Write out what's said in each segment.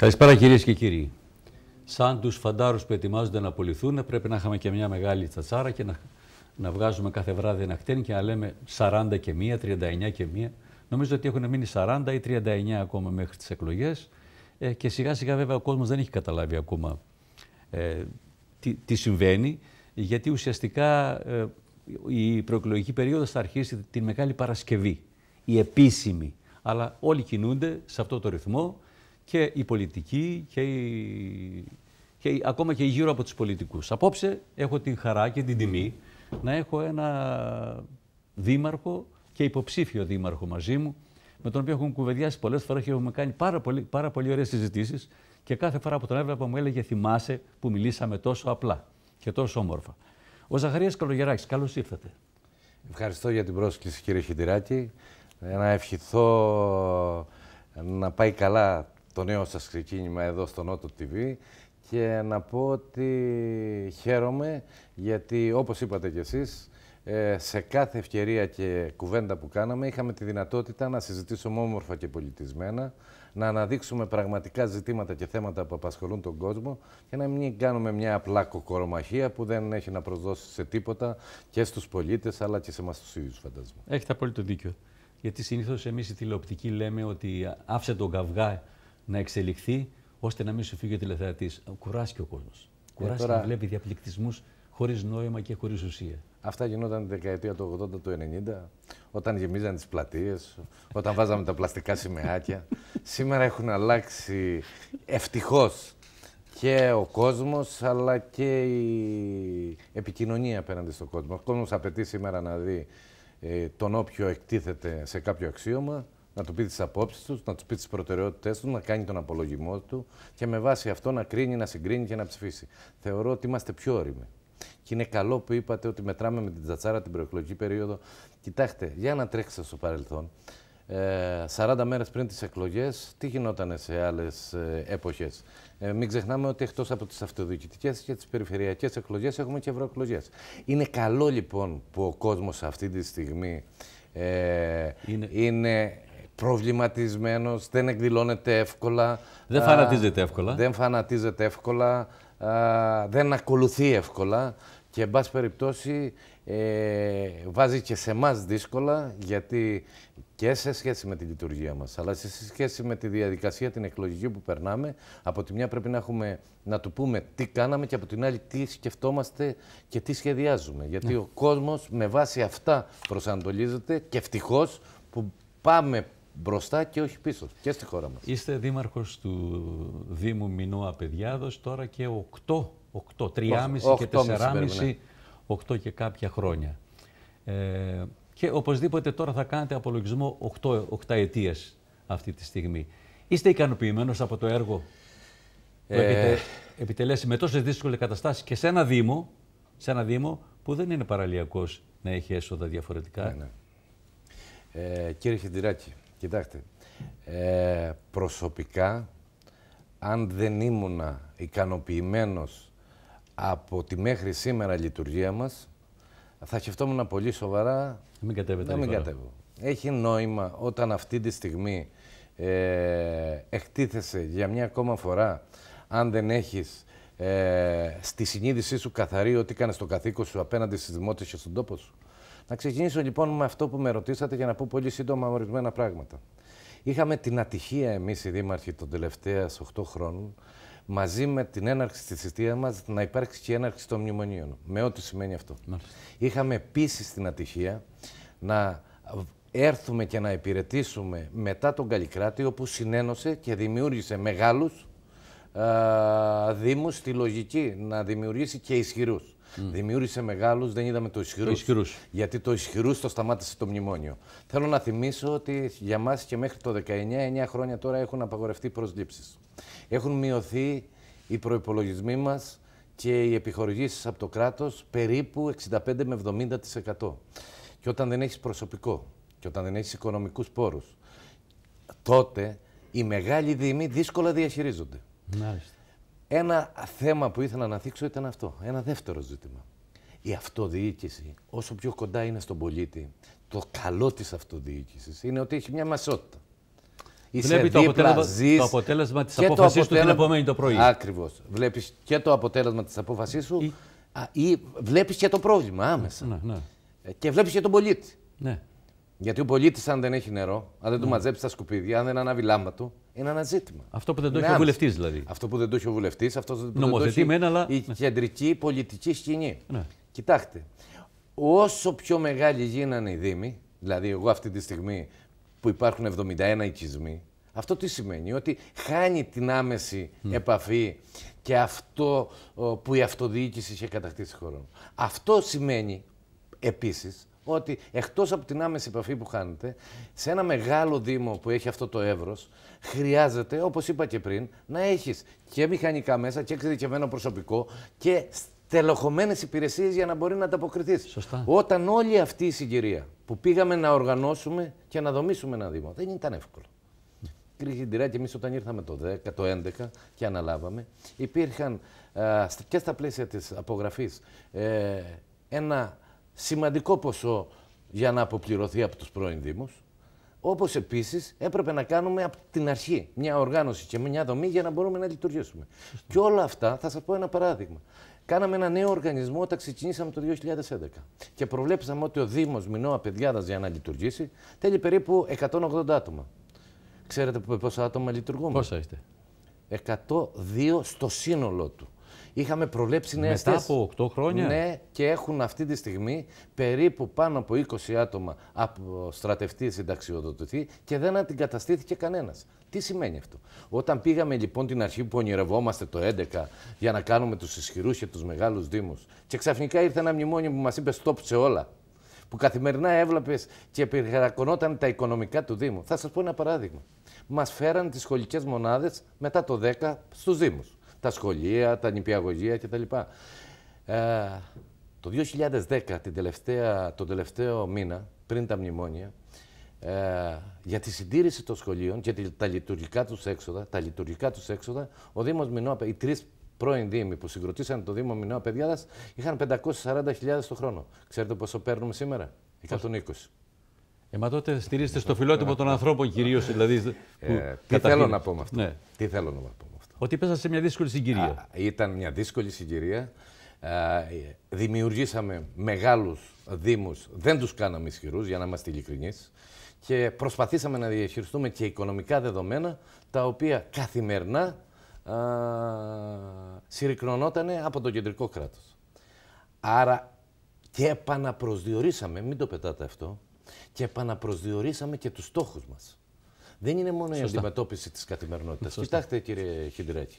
Καλησπέρα κυρίες και κύριοι. Σαν τους φαντάρους που ετοιμάζονται να απολυθούν, πρέπει να είχαμε και μια μεγάλη τσατσάρα και να, να βγάζουμε κάθε βράδυ ένα χτένι και να λέμε 40 και 1, 39 και 1. Νομίζω ότι έχουν μείνει 40 ή 39 ακόμα μέχρι τις εκλογές. Ε, και σιγά σιγά βέβαια ο κόσμος δεν έχει καταλάβει ακόμα ε, τι, τι συμβαίνει, γιατί ουσιαστικά ε, η προεκλογική περιοδο θα αρχίσει την Μεγάλη Παρασκευή, η επίσημη. Αλλά όλοι κινούνται σε αυτό το ρυθμό και οι πολιτικοί και, οι... και ακόμα και γύρω από τους πολιτικούς. Απόψε έχω την χαρά και την τιμή να έχω ένα δήμαρχο και υποψήφιο δήμαρχο μαζί μου, με τον οποίο έχουμε κουβεντιάσει πολλές φορές και έχουμε κάνει πάρα πολύ, πάρα πολύ ωραίες συζητήσεις και κάθε φορά που τον έβλεπα μου έλεγε θυμάσαι που μιλήσαμε τόσο απλά και τόσο όμορφα. Ο Ζαχαρίας Καλογεράκης, καλώς ήρθατε. Ευχαριστώ για την πρόσκληση κύριε Χιντηράκη. Να ευχηθώ να πάει καλά το νέο σας ξεκίνημα εδώ στο Νότο TV και να πω ότι χαίρομαι γιατί όπως είπατε κι εσείς ε, σε κάθε ευκαιρία και κουβέντα που κάναμε είχαμε τη δυνατότητα να συζητήσουμε όμορφα και πολιτισμένα, να αναδείξουμε πραγματικά ζητήματα και θέματα που απασχολούν τον κόσμο και να μην κάνουμε μια απλά κοκορομαχία που δεν έχει να προσδώσει σε τίποτα και στους πολίτες αλλά και σε εμάς τους ίδιους φαντάζομαι. Έχετε απόλυτο δίκιο. Γιατί συνήθως εμείς οι τηλεοπτικοί λέμε ότι άφησε τον καυγά να εξελιχθεί ώστε να μην σου φύγει ο τηλεθεατής. Κουράσει ο κόσμος. Ε, Κουράσει τώρα... να βλέπει διαπληκτισμούς χωρίς νόημα και χωρίς ουσία. Αυτά γινόταν τη δεκαετία του 80, του 90, όταν γεμίζαν τις πλατείες, όταν βάζαμε τα πλαστικά σημαίακια. Σήμερα έχουν αλλάξει ευτυχώς και ο κόσμος, αλλά και η επικοινωνία απέναντι στον κόσμο. Ο κόσμος απαιτεί σήμερα να δει ε, τον όποιο εκτίθεται σε κάποιο αξίωμα να του πει τις απόψεις τους, να τους πει τις προτεραιότητές τους, να κάνει τον απολογισμό του και με βάση αυτό να κρίνει, να συγκρίνει και να ψηφίσει. Θεωρώ ότι είμαστε πιο όριμοι. Και είναι καλό που είπατε ότι μετράμε με την τζατσάρα την προεκλογική περίοδο. Κοιτάξτε, για να τρέξετε στο παρελθόν. 40 ε, μέρες πριν τις εκλογές, τι γινόταν σε άλλες έποχέ. Ε, ε, μην ξεχνάμε ότι εκτός από τις αυτοδιοικητικές και τις περιφερειακές εκλογές, έχουμε και ευρωεκλογές. Είναι καλό λοιπόν που ο κόσμος αυτή τη στιγμή ε, είναι προβληματισμένο, δεν εκδηλώνεται εύκολα. Δεν φανατίζεται εύκολα. Δεν φανατίζεται εύκολα, δεν ακολουθεί εύκολα. Και εν πάση περιπτώσει ε, βάζει και σε εμάς δύσκολα γιατί και σε σχέση με τη λειτουργία μας αλλά σε σχέση με τη διαδικασία την εκλογική που περνάμε από τη μια πρέπει να, έχουμε, να του πούμε τι κάναμε και από την άλλη τι σκεφτόμαστε και τι σχεδιάζουμε γιατί ναι. ο κόσμος με βάση αυτά προσανατολίζεται και ευτυχώς που πάμε μπροστά και όχι πίσω και στη χώρα μας. Είστε δήμαρχος του Δήμου Μινού Παιδιάδος τώρα και 8, 8 3,5 και 4,5, 8 και κάποια χρόνια. Ε, και οπωσδήποτε τώρα θα κάνετε απολογισμό 8, 8 ετίες αυτή τη στιγμή. Είστε ικανοποιημένος από το έργο που ε. έχετε επιτελέσει με τόσες δύσκολες καταστάσεις και σε ένα Δήμο, σε ένα δήμο που δεν είναι παραλιακός να έχει έσοδα διαφορετικά. Ναι, ναι. Ε, κύριε Χιντυράκη, Κοιτάξτε, ε, προσωπικά, αν δεν ήμουνα ικανοποιημένος από τη μέχρι σήμερα λειτουργία μας, θα σκεφτόμουν πολύ σοβαρά μην κατέβετε, να μην κατέβω. Έχει νόημα όταν αυτή τη στιγμή ε, εκτίθεσαι για μια ακόμα φορά, αν δεν έχεις ε, στη συνείδησή σου καθαρή ότι έκανε το καθήκον σου απέναντι στις δημότες και στον τόπο σου. Να ξεκινήσω λοιπόν με αυτό που με ρωτήσατε για να πω πολύ σύντομα ορισμένα πράγματα. Είχαμε την ατυχία εμείς οι δήμαρχοι των τελευταίων 8 χρόνων μαζί με την έναρξη της θητείας μας να υπάρξει και η έναρξη των μνημονίων. Με ό,τι σημαίνει αυτό. Είχαμε επίσης την ατυχία να έρθουμε και να υπηρετήσουμε μετά τον Καλλικράτη, όπου συνένωσε και δημιούργησε μεγάλους α, δήμους στη λογική να δημιουργήσει και ισχυρούς. Mm. Δημιούργησε μεγάλους, δεν είδαμε το ισχυρούς. γιατί το ισχυρούς το σταμάτησε το μνημόνιο. Θέλω να θυμίσω ότι για μας και μέχρι το 19, 9 χρόνια τώρα έχουν απαγορευτεί προσλήψεις. Έχουν μειωθεί οι προπολογισμοί μας και οι επιχορηγήσεις από το κράτος περίπου 65 με 70%. Και όταν δεν έχεις προσωπικό και όταν δεν έχεις οικονομικούς πόρους, τότε οι μεγάλοι δήμοι δύσκολα διαχειρίζονται. Μάλιστα. Ένα θέμα που ήθελα να θίξω ήταν αυτό. Ένα δεύτερο ζήτημα. Η αυτοδιοίκηση, όσο πιο κοντά είναι στον πολίτη, το καλό της αυτοδιοίκησης είναι ότι έχει μια μασότητα. Είσαι Βλέπει το αποτέλεσμα, ζεις το αποτέλεσμα της απόφασής του την επόμενη το πρωί. Ακριβώς. Βλέπεις και το αποτέλεσμα της απόφασής σου ή, α, βλέπεις και το πρόβλημα άμεσα. Ναι, ναι. Ε, και βλέπεις και τον πολίτη. Ναι. Γιατί ο πολίτης, αν δεν έχει νερό, αν δεν του ναι. μαζέψεις τα σκουπίδια, αν δεν ανάβει λάμπα του, είναι ένα ζήτημα. Αυτό που δεν το έχει ο βουλευτής, δηλαδή. Αυτό που δεν το έχει ο βουλευτής, αυτό δεν το έχει αλλά... η κεντρική πολιτική σκηνή. Ναι. Κοιτάξτε, όσο πιο μεγάλη γίνανε οι Δήμοι, δηλαδή εγώ αυτή τη στιγμή που υπάρχουν 71 οικισμοί, αυτό τι σημαίνει, ότι χάνει την άμεση ναι. επαφή και αυτό που η αυτοδιοίκηση είχε κατακτήσει χώρο. Αυτό σημαίνει επίσης ότι εκτός από την άμεση επαφή που χάνεται, σε ένα μεγάλο Δήμο που έχει αυτό το εύρος, χρειάζεται, όπως είπα και πριν, να έχεις και μηχανικά μέσα και εξειδικευμένο προσωπικό και στελεχωμένες υπηρεσίες για να μπορεί να ανταποκριθείς. Σωστά. Όταν όλη αυτή η συγκυρία που πήγαμε να οργανώσουμε και να δομήσουμε ένα Δήμο δεν ήταν εύκολο. Κύριε και εμείς όταν ήρθαμε το 10, το 11 και αναλάβαμε, υπήρχαν α, και στα πλαίσια της απογραφής ε, ένα σημαντικό ποσό για να αποπληρωθεί από τους πρώην Δήμους. Όπως επίσης έπρεπε να κάνουμε από την αρχή μια οργάνωση και μια δομή για να μπορούμε να λειτουργήσουμε. και όλα αυτά, θα σας πω ένα παράδειγμα. Κάναμε ένα νέο οργανισμό όταν ξεκινήσαμε το 2011. Και προβλέψαμε ότι ο Δήμος Μινώα Παιδιάδα για να λειτουργήσει θέλει περίπου 180 άτομα. Ξέρετε πόσα άτομα λειτουργούμε. Πόσα είστε. 102 στο σύνολό του. Είχαμε προλέψει νέες θέσει. Μετά από 8 χρόνια. Ναι, και έχουν αυτή τη στιγμή περίπου πάνω από 20 άτομα από στρατευτή συνταξιοδοτηθεί και δεν αντικαταστήθηκε κανένας. Τι σημαίνει αυτό. Όταν πήγαμε λοιπόν την αρχή που ονειρευόμαστε το 2011 για να κάνουμε τους ισχυρούς και τους μεγάλους Δήμους, και ξαφνικά ήρθε ένα μνημόνιο που μας είπε stop σε όλα που καθημερινά έβλαπε και περιχαρακωνόταν τα οικονομικά του Δήμου. Θα σας πω ένα παράδειγμα. Μας φέραν τις σχολικές μονάδες μετά το 10 στους Δήμους τα σχολεία, τα νηπιαγωγεία κτλ. Ε, το 2010, την τελευταία, τον τελευταίο μήνα, πριν τα μνημόνια, ε, για τη συντήρηση των σχολείων και τα λειτουργικά τους έξοδα, τα λειτουργικά τους έξοδα, ο Δήμος Μινώα, οι τρεις πρώην Δήμοι που συγκροτήσαν το Δήμο Μινώα Παιδιάδας, είχαν 540.000 το χρόνο. Ξέρετε πόσο παίρνουμε σήμερα, 120. Ε, μα τότε στηρίζεται στο φιλότιμο των ανθρώπων κυρίως, δηλαδή. Ε, ναι. τι θέλω να πω με αυτό. Τι θέλω να πω ότι πέσανε σε μια δύσκολη συγκυρία. Ήταν μια δύσκολη συγκυρία. Δημιουργήσαμε μεγάλους δήμους, δεν τους κάναμε ισχυρούς για να είμαστε ειλικρινείς. Και προσπαθήσαμε να διαχειριστούμε και οικονομικά δεδομένα, τα οποία καθημερινά συρρυκνωνόταν από το κεντρικό κράτος. Άρα και επαναπροσδιορίσαμε, μην το πετάτε αυτό, και επαναπροσδιορίσαμε και τους στόχους μας δεν είναι μόνο η αντιμετώπιση της καθημερινότητας. Κοιτάξτε, κύριε Χιντρέκη,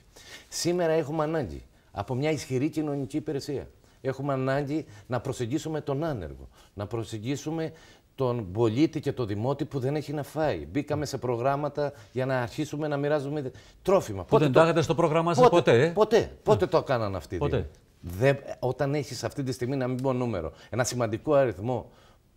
σήμερα έχουμε ανάγκη από μια ισχυρή κοινωνική υπηρεσία. Έχουμε ανάγκη να προσεγγίσουμε τον άνεργο, να προσεγγίσουμε τον πολίτη και τον δημότη που δεν έχει να φάει. Μπήκαμε σε προγράμματα για να αρχίσουμε να μοιράζουμε τρόφιμα. Που δεν το... στο πρόγραμμά σας ποτέ. Ποτέ, ε? ποτέ, ποτέ το έκαναν αυτοί. Δε, όταν έχεις αυτή τη στιγμή, να μην πω νούμερο, ένα σημαντικό αριθμό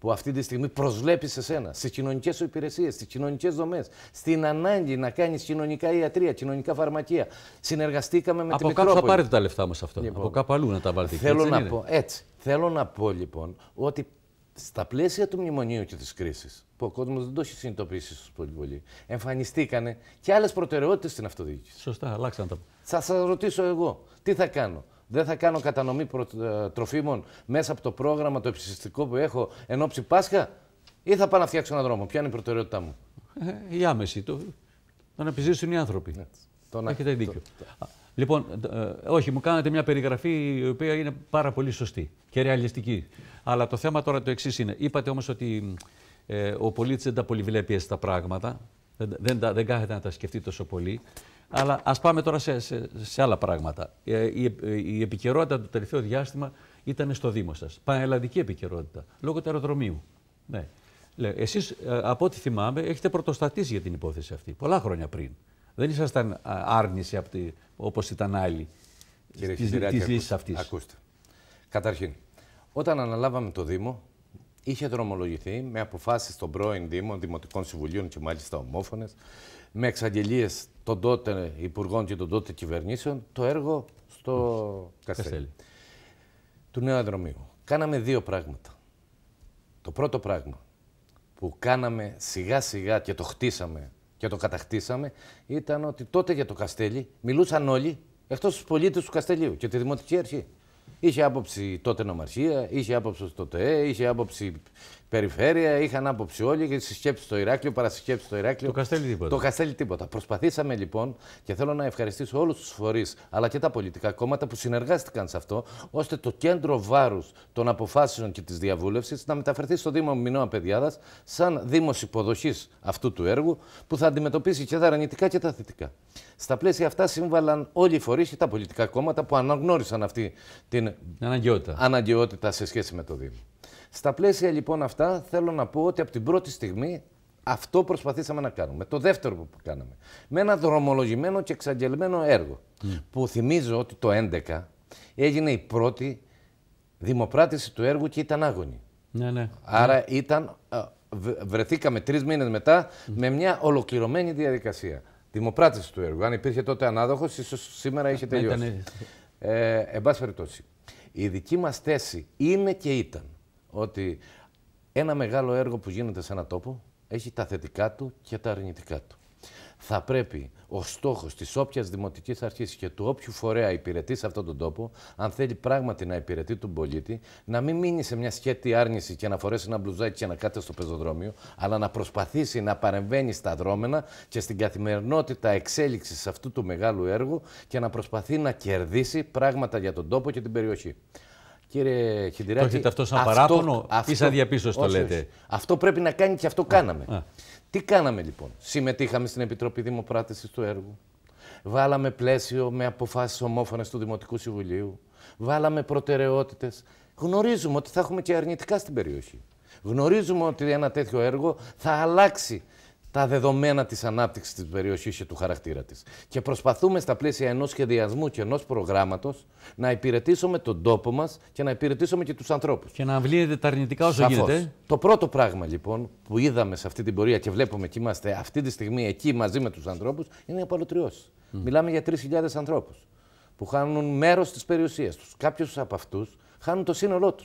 που αυτή τη στιγμή προσβλέπει σε σένα, στις κοινωνικές σου υπηρεσίες, στις κοινωνικές δομές, στην ανάγκη να κάνεις κοινωνικά ιατρία, κοινωνικά φαρμακεία. Συνεργαστήκαμε με από κάπου θα πάρετε τα λεφτά μας αυτό. Λοιπόν, από κάπου αλλού να τα βάλετε. Θέλω να πω έτσι. Θέλω να πω λοιπόν ότι στα πλαίσια του μνημονίου και της κρίσης, που ο κόσμος δεν το έχει συνειδητοποιήσει ίσως πολύ πολύ, εμφανιστήκανε και άλλες προτεραιότητες στην αυτοδιοίκηση. Σωστά, αλλάξαν τα. Θα σας ρωτήσω εγώ, τι θα κάνω. Δεν θα κάνω κατανομή προ... Ε, τροφίμων μέσα από το πρόγραμμα το επιστημιστικό που έχω εν ώψη Πάσχα ή θα πάω να φτιάξω έναν δρόμο. Ποια είναι η προτεραιότητά μου. Ε, η άμεση. Το, το να επιζήσουν οι άνθρωποι. Ναι, το Έχετε δίκιο. Το, Λοιπόν, ε, όχι, μου κάνατε μια περιγραφή η οποία είναι πάρα πολύ σωστή και ρεαλιστική. Αλλά το θέμα τώρα το εξής είναι. Είπατε όμως ότι ο πολίτης δεν τα πολύ βλέπει έτσι τα πράγματα. Δεν, δεν, δεν κάθεται να τα σκεφτεί τόσο πολύ. Αλλά ας πάμε τώρα σε, σε, σε άλλα πράγματα. Ε, η, η, επικαιρότητα το τελευταίο διάστημα ήταν στο Δήμο σας. Πανελλαδική επικαιρότητα, λόγω του αεροδρομίου. Ναι. εσείς, ε, από ό,τι θυμάμαι, έχετε πρωτοστατήσει για την υπόθεση αυτή, πολλά χρόνια πριν. Δεν ήσασταν άρνηση από όπως ήταν άλλοι τη λύσης της, αυτής. Ακούστε. Καταρχήν, όταν αναλάβαμε το Δήμο, είχε δρομολογηθεί με αποφάσεις των πρώην Δήμων, Δημοτικών Συμβουλίων και μάλιστα ομόφωνες, με εξαγγελίες των τότε υπουργών και των τότε κυβερνήσεων το έργο στο Καστέλι του νέου αδρομίου. Κάναμε δύο πράγματα. Το πρώτο πράγμα που κάναμε σιγά σιγά και το χτίσαμε και το κατακτήσαμε ήταν ότι τότε για το Καστέλι μιλούσαν όλοι εκτός του πολίτες του Καστελίου και τη Δημοτική Αρχή. Είχε άποψη τότε νομαρχία, είχε άποψη τότε ΕΕ, είχε άποψη περιφέρεια, είχαν άποψη όλοι και συσκέψει στο Ηράκλειο, παρασυσκέψει στο Ηράκλειο. Το Καστέλι τίποτα. Το Καστέλι τίποτα. Προσπαθήσαμε λοιπόν και θέλω να ευχαριστήσω όλους τους φορείς αλλά και τα πολιτικά κόμματα που συνεργάστηκαν σε αυτό, ώστε το κέντρο βάρους των αποφάσεων και της διαβούλευσης να μεταφερθεί στο Δήμο Μινώα Παιδιάδα σαν Δήμος υποδοχής αυτού του έργου που θα αντιμετωπίσει και τα αρνητικά και τα θετικά. Στα πλαίσια αυτά σύμβαλαν όλοι οι φορείς και τα πολιτικά κόμματα που αναγνώρισαν αυτή την αναγκαιότητα, αναγκαιότητα σε σχέση με το Δήμο. Στα πλαίσια λοιπόν αυτά, θέλω να πω ότι από την πρώτη στιγμή αυτό προσπαθήσαμε να κάνουμε. Το δεύτερο που κάναμε. Με ένα δρομολογημένο και εξαγγελμένο έργο. Που θυμίζω ότι το 2011 έγινε η πρώτη δημοπράτηση του έργου και ήταν άγωνη. Ναι, ναι. Άρα ναι. ήταν, βρεθήκαμε τρεις μήνες μετά με μια ολοκληρωμένη διαδικασία. Δημοπράτηση του έργου. Αν υπήρχε τότε ανάδοχος, ίσως σήμερα είχε ναι, τελειώσει. ε, εν πάση περιπτώσει, η δική μας θέση είναι και ήταν ότι ένα μεγάλο έργο που γίνεται σε ένα τόπο έχει τα θετικά του και τα αρνητικά του. Θα πρέπει ο στόχος της όποιας δημοτικής αρχής και του όποιου φορέα υπηρετεί σε αυτόν τον τόπο, αν θέλει πράγματι να υπηρετεί τον πολίτη, να μην μείνει σε μια σχέτη άρνηση και να φορέσει ένα μπλουζάκι και να κάτσει στο πεζοδρόμιο, αλλά να προσπαθήσει να παρεμβαίνει στα δρόμενα και στην καθημερινότητα εξέλιξης αυτού του μεγάλου έργου και να προσπαθεί να κερδίσει πράγματα για τον τόπο και την περιοχή. Κύριε το έχετε αυτό σαν παράπονο ή σαν διαπίστωση το λέτε. Αυτό πρέπει να κάνει και αυτό κάναμε. Τι κάναμε λοιπόν. Συμμετείχαμε στην Επιτροπή Δημοπράτησης του έργου. Βάλαμε πλαίσιο με αποφάσεις ομόφωνες του Δημοτικού Συμβουλίου. Βάλαμε προτεραιότητες. Γνωρίζουμε ότι θα έχουμε και αρνητικά στην περιοχή. Γνωρίζουμε ότι ένα τέτοιο έργο θα αλλάξει τα δεδομένα της ανάπτυξης της περιοχής και του χαρακτήρα της. Και προσπαθούμε στα πλαίσια ενός σχεδιασμού και ενός προγράμματος να υπηρετήσουμε τον τόπο μας και να υπηρετήσουμε και τους ανθρώπους. Και να αμβλύνετε τα αρνητικά όσο Σαφώς. γίνεται. Το πρώτο πράγμα λοιπόν που είδαμε σε αυτή την πορεία και βλέπουμε και είμαστε αυτή τη στιγμή εκεί μαζί με τους ανθρώπους είναι οι απαλωτριώσεις. Μιλάμε για 3.000 ανθρώπους που χάνουν μέρος της περιουσίας τους. Κάποιου από αυτούς χάνουν το σύνολό τους.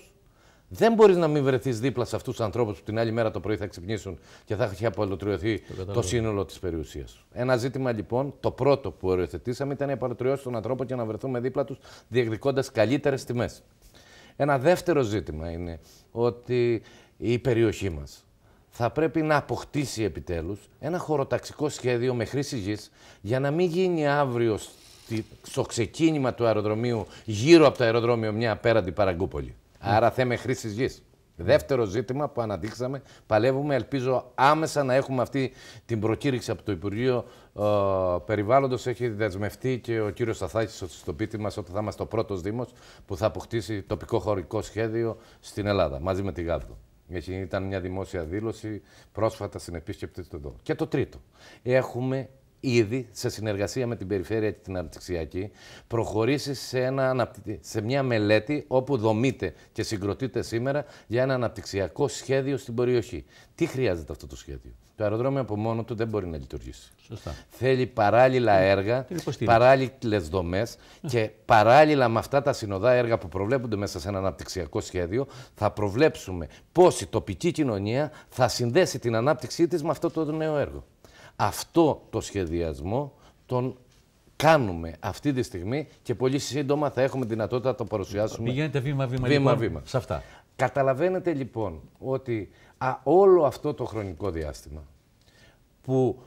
Δεν μπορείς να μην βρεθείς δίπλα σε αυτούς τους ανθρώπους που την άλλη μέρα το πρωί θα ξυπνήσουν και θα έχει απολωτριωθεί το, το σύνολο της περιουσίας. Ένα ζήτημα λοιπόν, το πρώτο που οριοθετήσαμε ήταν η απολωτριώση των ανθρώπων και να βρεθούμε δίπλα τους διεκδικώντας καλύτερες τιμές. Ένα δεύτερο ζήτημα είναι ότι η περιοχή μας θα πρέπει να αποκτήσει επιτέλους ένα χωροταξικό σχέδιο με χρήση γης για να μην γίνει αύριο στο ξεκίνημα του αεροδρομίου γύρω από το αεροδρόμιο μια απέραντη παραγκούπολη. Άρα θέμα χρήση γης. Δεύτερο ζήτημα που αναδείξαμε, παλεύουμε, ελπίζω άμεσα να έχουμε αυτή την προκήρυξη από το Υπουργείο ε, Περιβάλλοντος. Έχει δεσμευτεί και ο κύριος Σαθάκης, στο σπίτι μας όταν θα είμαστε ο πρώτος Δήμος που θα αποκτήσει τοπικό χωρικό σχέδιο στην Ελλάδα, μαζί με τη Γάβδο. Ήταν μια δημόσια δήλωση πρόσφατα στην επίσκεψη του εδώ. Και το τρίτο, έχουμε ήδη σε συνεργασία με την περιφέρεια και την αναπτυξιακή προχωρήσει σε, ένα, σε μια μελέτη όπου δομείται και συγκροτείται σήμερα για ένα αναπτυξιακό σχέδιο στην περιοχή. Τι χρειάζεται αυτό το σχέδιο. Το αεροδρόμιο από μόνο του δεν μπορεί να λειτουργήσει. Σωστά. Θέλει παράλληλα ναι, έργα, παράλληλες δομές και παράλληλα με αυτά τα συνοδά έργα που προβλέπονται μέσα σε ένα αναπτυξιακό σχέδιο, θα προβλέψουμε πώς η τοπική κοινωνία θα συνδέσει την ανάπτυξή της με αυτό το νέο έργο. Αυτό το σχεδιασμό τον κάνουμε αυτή τη στιγμή και πολύ σύντομα θα έχουμε δυνατότητα να το παρουσιάσουμε. Πηγαίνετε βήμα-βήμα λοιπόν, βήμα. σε αυτά. Καταλαβαίνετε λοιπόν ότι α, όλο αυτό το χρονικό διάστημα που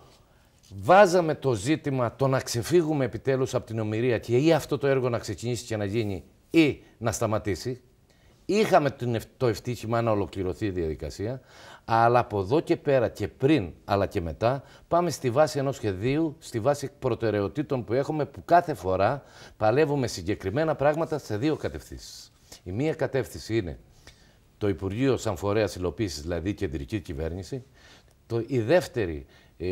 βάζαμε το ζήτημα το να ξεφύγουμε επιτέλους από την ομοιρία και ή αυτό το έργο να ξεκινήσει και να γίνει ή να σταματήσει, είχαμε το ευτύχημα να ολοκληρωθεί η διαδικασία, αλλά από εδώ και πέρα και πριν, αλλά και μετά, πάμε στη βάση ενός σχεδίου, στη βάση προτεραιοτήτων που έχουμε, που κάθε φορά παλεύουμε συγκεκριμένα πράγματα σε δύο κατευθύνσεις. Η μία κατεύθυνση είναι το Υπουργείο σαν φορέας υλοποίησης, δηλαδή η κεντρική κυβέρνηση. Το, η δεύτερη ε,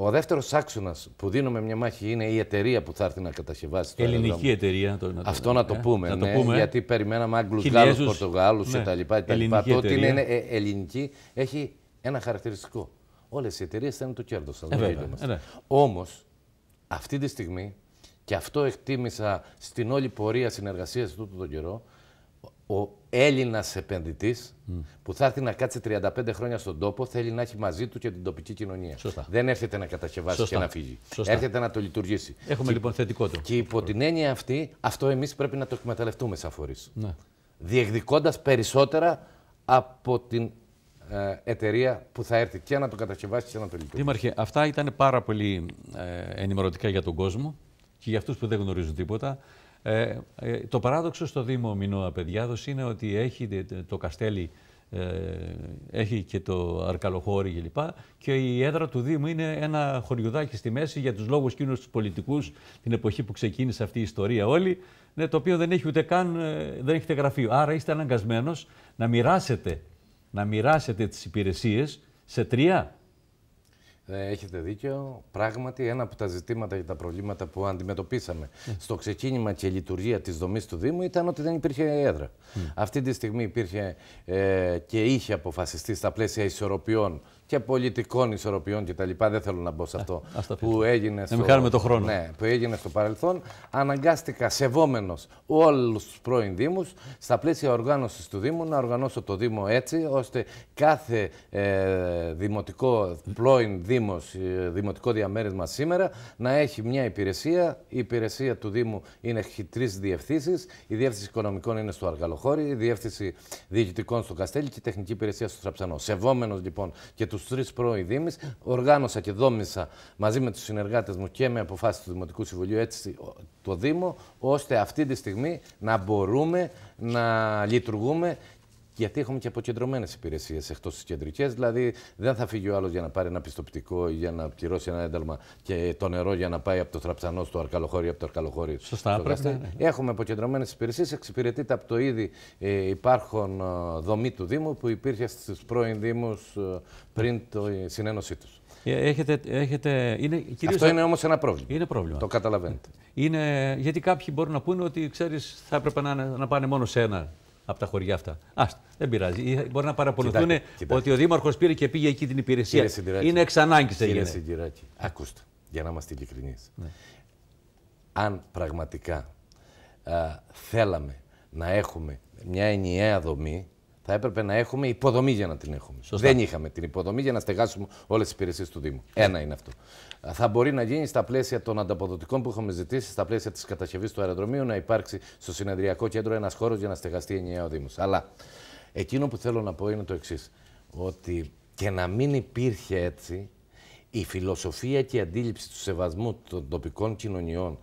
ο δεύτερος άξονας που δίνουμε μια μάχη είναι η εταιρεία που θα έρθει να κατασκευάσει το Ελληνική εταιρεία. Το, Αυτό να το ε, ναι, πούμε. Γιατί περιμέναμε Άγγλους, Γάλλους, Πορτογάλους ναι, κτλ. Το ότι είναι ε, ελληνική έχει ένα χαρακτηριστικό. Όλες οι εταιρείες θέλουν το κέρδος. Ε, ε, ναι. Όμως, αυτή τη στιγμή, και αυτό εκτίμησα στην όλη πορεία συνεργασίας του τον καιρό, ο Έλληνας επενδυτής που θα έρθει να κάτσει 35 χρόνια στον τόπο θέλει να έχει μαζί του και την τοπική κοινωνία. Δεν έρχεται να κατασκευάσει και να φύγει. Έρχεται να το λειτουργήσει. Έχουμε και, λοιπόν θετικό το. Και υπό την έννοια αυτή, αυτό εμείς πρέπει να το εκμεταλλευτούμε σαν φορείς. Ναι. Διεκδικώντας περισσότερα από την ε, εταιρεία που θα έρθει και να το κατασκευάσει και να το λειτουργήσει. Δήμαρχε, αυτά ήταν πάρα πολύ ε, ενημερωτικά για τον κόσμο και για αυτούς που δεν γνωρίζουν τίποτα. Ε, ε, το παράδοξο στο Δήμο Μινώα Παιδιάδος είναι ότι έχει ε, ε, το Καστέλι, ε, έχει και το Αρκαλοχώρι κλπ. Και, η έδρα του Δήμου είναι ένα χωριουδάκι στη μέση για τους λόγους κοινούς τους πολιτικούς την εποχή που ξεκίνησε αυτή η ιστορία όλη, ναι, το οποίο δεν έχει ούτε καν, δεν έχετε γραφείο. Άρα είστε αναγκασμένος να μοιράσετε, να μοιράσετε τις υπηρεσίες σε τρία ε, έχετε δίκιο. Πράγματι, ένα από τα ζητήματα και τα προβλήματα που αντιμετωπίσαμε στο ξεκίνημα και λειτουργία της δομής του Δήμου ήταν ότι δεν υπήρχε έδρα. Αυτή τη στιγμή υπήρχε ε, και είχε αποφασιστεί στα πλαίσια ισορροπιών και πολιτικών ισορροπιών κτλ. Δεν θέλω να μπω σε αυτό που έγινε στο, μην το χρόνο. Ναι, που έγινε στο παρελθόν. Αναγκάστηκα σεβόμενος όλους τους πρώην Δήμους στα πλαίσια οργάνωσης του Δήμου να οργανώσω το Δήμο έτσι ώστε κάθε ε, δημοτικό πρώην Δήμος, ε, δημοτικό διαμέρισμα σήμερα να έχει μια υπηρεσία. Η υπηρεσία του Δήμου είναι, έχει τρεις διευθύνσεις. Η διεύθυνση οικονομικών είναι στο Αργαλοχώρι, η διεύθυνση διοικητικών στο Καστέλι και η τεχνική υπηρεσία στο Τραψανό. Σεβόμενος λοιπόν και τους τους τρεις προειδήμη. Οργάνωσα και δόμησα μαζί με τους συνεργάτες μου και με αποφάσεις του Δημοτικού Συμβουλίου έτσι το Δήμο, ώστε αυτή τη στιγμή να μπορούμε να λειτουργούμε γιατί έχουμε και αποκεντρωμένες υπηρεσίες εκτός της κεντρική. Δηλαδή, δεν θα φύγει ο άλλος για να πάρει ένα πιστοποιητικό ή για να πληρώσει ένα ένταλμα και το νερό για να πάει από το θραψανό στο αρκαλοχώρι από το αρκαλοχώρι. Σωστά, στο πρέπει. Ναι. Έχουμε αποκεντρωμένες υπηρεσίες. Εξυπηρετείται από το ήδη ε, υπάρχον ε, δομή του Δήμου που υπήρχε στου πρώην Δήμους ε, πριν ναι. το, ε, συνένωσή τους. Έχετε, έχετε, είναι, κυρίως... Αυτό είναι όμως ένα πρόβλημα. Είναι πρόβλημα. Το καταλαβαίνετε. Είναι, γιατί κάποιοι μπορούν να πούνε ότι ξέρεις, θα έπρεπε να πάνε μόνο σε ένα από τα χωριά αυτά. Άστ, δεν πειράζει. Ε, μπορεί να παραπονηθούν ότι ο Δήμαρχος πήρε και πήγε εκεί την υπηρεσία. Είναι εξ ανάγκης Κύριε Σιγκυράκη, άκουστε, για να είμαστε ειλικρινείς. Ναι. Αν πραγματικά α, θέλαμε να έχουμε μια ενιαία δομή, θα έπρεπε να έχουμε υποδομή για να την έχουμε. Σωστά. Δεν είχαμε την υποδομή για να στεγάσουμε όλες τις υπηρεσίες του Δήμου. Ναι. Ένα είναι αυτό. Θα μπορεί να γίνει στα πλαίσια των ανταποδοτικών που έχουμε ζητήσει, στα πλαίσια της κατασκευής του αεροδρομίου, να υπάρξει στο συνεδριακό κέντρο ένας χώρος για να στεγαστεί ενιαία ο Δήμος. Αλλά εκείνο που θέλω να πω είναι το εξής. Ότι και να μην υπήρχε έτσι η φιλοσοφία και η αντίληψη του σεβασμού των τοπικών κοινωνιών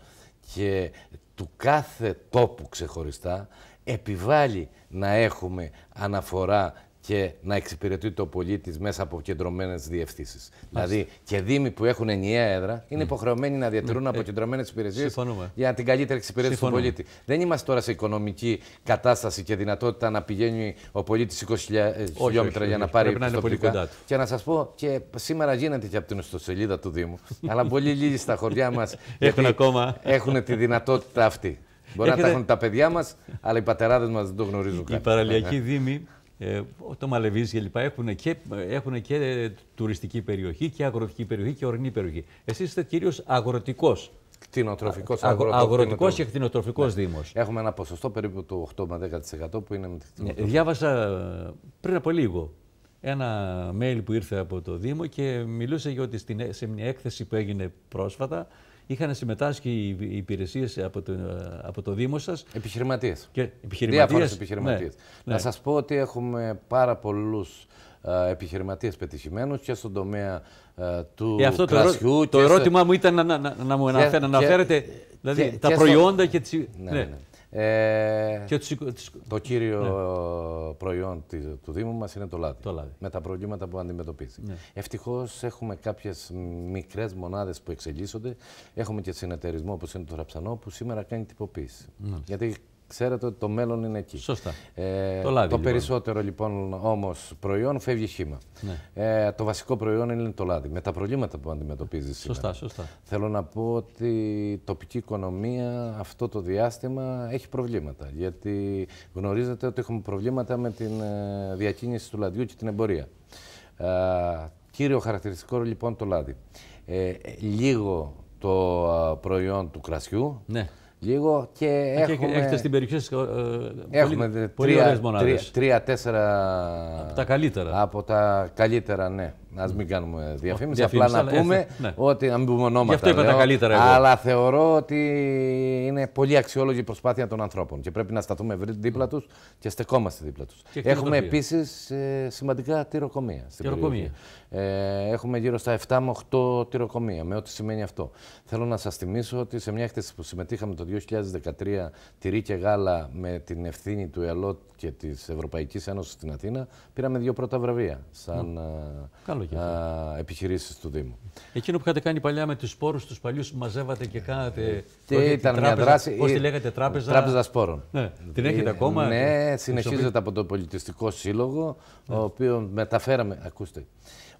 και του κάθε τόπου ξεχωριστά επιβάλλει να έχουμε αναφορά και να εξυπηρετεί το πολίτη μέσα από κεντρωμένες διευθύνσεις. Δηλαδή και δήμοι που έχουν ενιαία έδρα είναι υποχρεωμένοι να διατηρούν αποκεντρωμένε ε, υπηρεσίε για την καλύτερη εξυπηρέτηση του πολίτη. Δεν είμαστε τώρα σε οικονομική κατάσταση και δυνατότητα να πηγαίνει ο πολίτης 20 χιλιόμετρα για να πάρει του. Και να σας πω και σήμερα γίνεται και από την ιστοσελίδα του Δήμου, αλλά πολύ λίγοι στα χωριά μας έχουν τη δυνατότητα αυτή. Μπορεί να τα έχουν τα παιδιά μας, αλλά οι πατεράδες μας δεν το γνωρίζουν. Οι παραλιακοί δήμοι, ε, ε. ε το Μαλεβί και λοιπά, έχουν και, έχουν και ε, τουριστική περιοχή και αγροτική περιοχή και ορεινή περιοχή. Εσείς είστε κυρίω αγροτικός. Κτηνοτροφικός αγροτικό και κτηνοτροφικός ναι. δήμος. Έχουμε ένα ποσοστό περίπου το 8 με 10% που είναι με τη ναι, Διάβασα πριν από λίγο ένα mail που ήρθε από το Δήμο και μιλούσε για ότι σε μια έκθεση που έγινε πρόσφατα είχαν συμμετάσχει οι υπηρεσίες από, το, από το Δήμο σας. Επιχειρηματίες. Διάφορε επιχειρηματίε. Ναι, ναι. Να σας πω ότι έχουμε πάρα πολλούς επιχειρηματίες πετυχημένους και στον τομέα του ε, κρασιού. Το, ερώτημα μου ήταν να, να, να μου αναφέρετε δηλαδή, τα προϊόντα και τις. Ναι, ε, το, κύριο ναι. προϊόν του Δήμου μας είναι το λάδι, με τα προβλήματα που αντιμετωπίζει. Ναι. Ευτυχώς έχουμε κάποιες μικρές μονάδες που εξελίσσονται. Έχουμε και συνεταιρισμό όπως είναι το Ραψανό που σήμερα κάνει τυποποίηση. Ναι. Ξέρετε ότι το μέλλον είναι εκεί. Σωστά. Ε, το, λάδι, το λοιπόν. περισσότερο λοιπόν όμως προϊόν φεύγει χήμα. Ναι. Ε, το βασικό προϊόν είναι το λάδι. Με τα προβλήματα που αντιμετωπίζεις σήμερα. Σωστά, σωστά. Θέλω να πω ότι η τοπική οικονομία αυτό το διάστημα έχει προβλήματα. Γιατί γνωρίζετε ότι έχουμε προβλήματα με την ε, διακίνηση του λαδιού και την εμπορία. Ε, κύριο χαρακτηριστικό λοιπόν το λάδι. Ε, λίγο το προϊόν του κρασιού. Ναι λίγο και ε, έχουμε... Έχετε στην περιοχή σας ε, έχουμε πολύ, τρία, πολύ τρία, τρία, τέσσερα... Από τα καλύτερα. Από τα καλύτερα, ναι. Ας μην κάνουμε διαφήμιση. Απλά να πούμε ε, ναι. ότι. Να μην πούμε ονόματα. Γι' αυτό είπα τα καλύτερα. Αλλά θεωρώ ότι είναι πολύ αξιόλογη η προσπάθεια των ανθρώπων και πρέπει να σταθούμε δίπλα mm. τους και στεκόμαστε δίπλα τους. Έχουμε επίσης ε, σημαντικά τυροκομεία. τυροκομεία. Ε, έχουμε γύρω στα 7 με 8 τυροκομεία, με ό,τι σημαίνει αυτό. Θέλω να σας θυμίσω ότι σε μια έκθεση που συμμετείχαμε το 2013 τυρί και γάλα με την ευθύνη του ΕΛΟΤ και της Ευρωπαϊκής Ένωσης στην Αθήνα, πήραμε δύο πρώτα βραβεία. Σαν, mm επιχειρήσεις επιχειρήσεις του Δήμου. Εκείνο που είχατε κάνει παλιά με τους σπόρους τους παλιούς που μαζεύατε και κάνατε. Ε, Τι ήταν μια δράση. Πώς τη ε, λέγατε, Τράπεζα. Τράπεζα Σπόρων. Ναι, την έχετε ε, ακόμα. Ναι, συνεχίζεται από το Πολιτιστικό Σύλλογο, ο ναι. οποίο μεταφέραμε. Ακούστε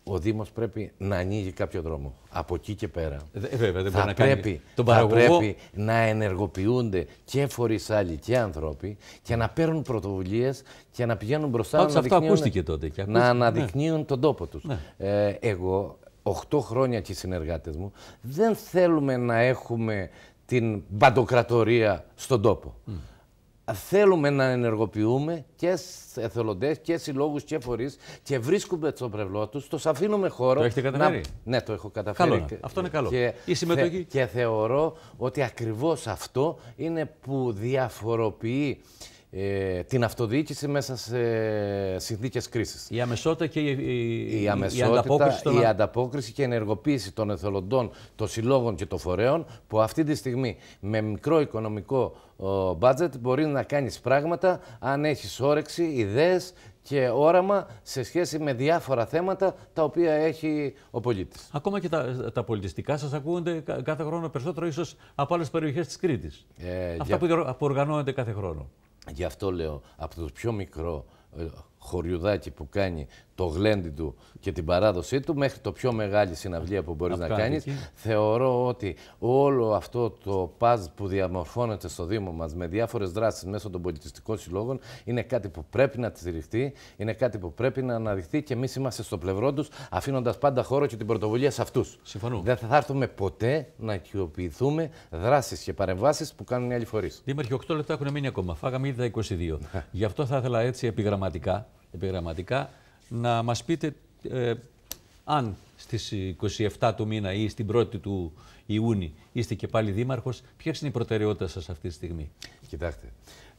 ο Δήμος πρέπει να ανοίγει κάποιο δρόμο. Από εκεί και πέρα. Ε, βέβαια, δεν θα, να πρέπει, κάνει τον πρέπει να ενεργοποιούνται και φορείς άλλοι και άνθρωποι και να παίρνουν πρωτοβουλίες και να πηγαίνουν μπροστά του να αυτό ακούστηκε τότε. Και να ναι. αναδεικνύουν τον τόπο τους. Ναι. Ε, εγώ, 8 χρόνια και οι συνεργάτες μου, δεν θέλουμε να έχουμε την παντοκρατορία στον τόπο θέλουμε να ενεργοποιούμε και εθελοντές και συλλόγους και φορείς και βρίσκουμε το πρευλό τους, τους αφήνουμε χώρο. Το έχετε καταφέρει. Ναι, το έχω καταφέρει. Καλό, Αυτό είναι καλό. Και... Η συμμετοχή. Και θεωρώ ότι ακριβώς αυτό είναι που διαφοροποιεί ε, την αυτοδιοίκηση μέσα σε συνθήκες κρίσης. Η αμεσότητα και η, η, η, η ανταπόκριση, η ανταπόκριση και η ενεργοποίηση των εθελοντών, των συλλόγων και των φορέων που αυτή τη στιγμή με μικρό οικονομικό μπάτζετ μπορεί να κάνεις πράγματα αν έχεις όρεξη, ιδέες και όραμα σε σχέση με διάφορα θέματα τα οποία έχει ο πολίτης. Ακόμα και τα, τα πολιτιστικά σας ακούγονται κάθε χρόνο περισσότερο, ίσως από άλλες περιοχές της Κρήτης. Ε, Αυτά που οργανώνεται κάθε χρόνο. Γι' αυτό λέω, από το πιο μικρό ε, χωριουδάκι που κάνει το γλέντι του και την παράδοσή του μέχρι το πιο μεγάλη συναυλία που μπορείς να κάνεις. Θεωρώ ότι όλο αυτό το παζ που διαμορφώνεται στο Δήμο μας με διάφορες δράσεις μέσω των πολιτιστικών συλλόγων είναι κάτι που πρέπει να στηριχτεί, είναι κάτι που πρέπει να αναδειχθεί και εμείς είμαστε στο πλευρό τους αφήνοντας πάντα χώρο και την πρωτοβουλία σε αυτούς. Συμφωνώ. Δεν θα έρθουμε ποτέ να οικειοποιηθούμε δράσεις και παρεμβάσεις που κάνουν οι άλλοι φορείς. Δήμαρχοι, 8 λεπτά έχουν μείνει ακόμα. Φάγαμε ήδη 22. Ναι. Γι' αυτό θα ήθελα έτσι επιγραμματικά επιγραμματικά, να μας πείτε ε, αν στις 27 του μήνα ή στην 1η του Ιούνιου είστε και πάλι δήμαρχος, ποιες είναι οι προτεραιότητες σας αυτή τη στιγμή. Κοιτάξτε,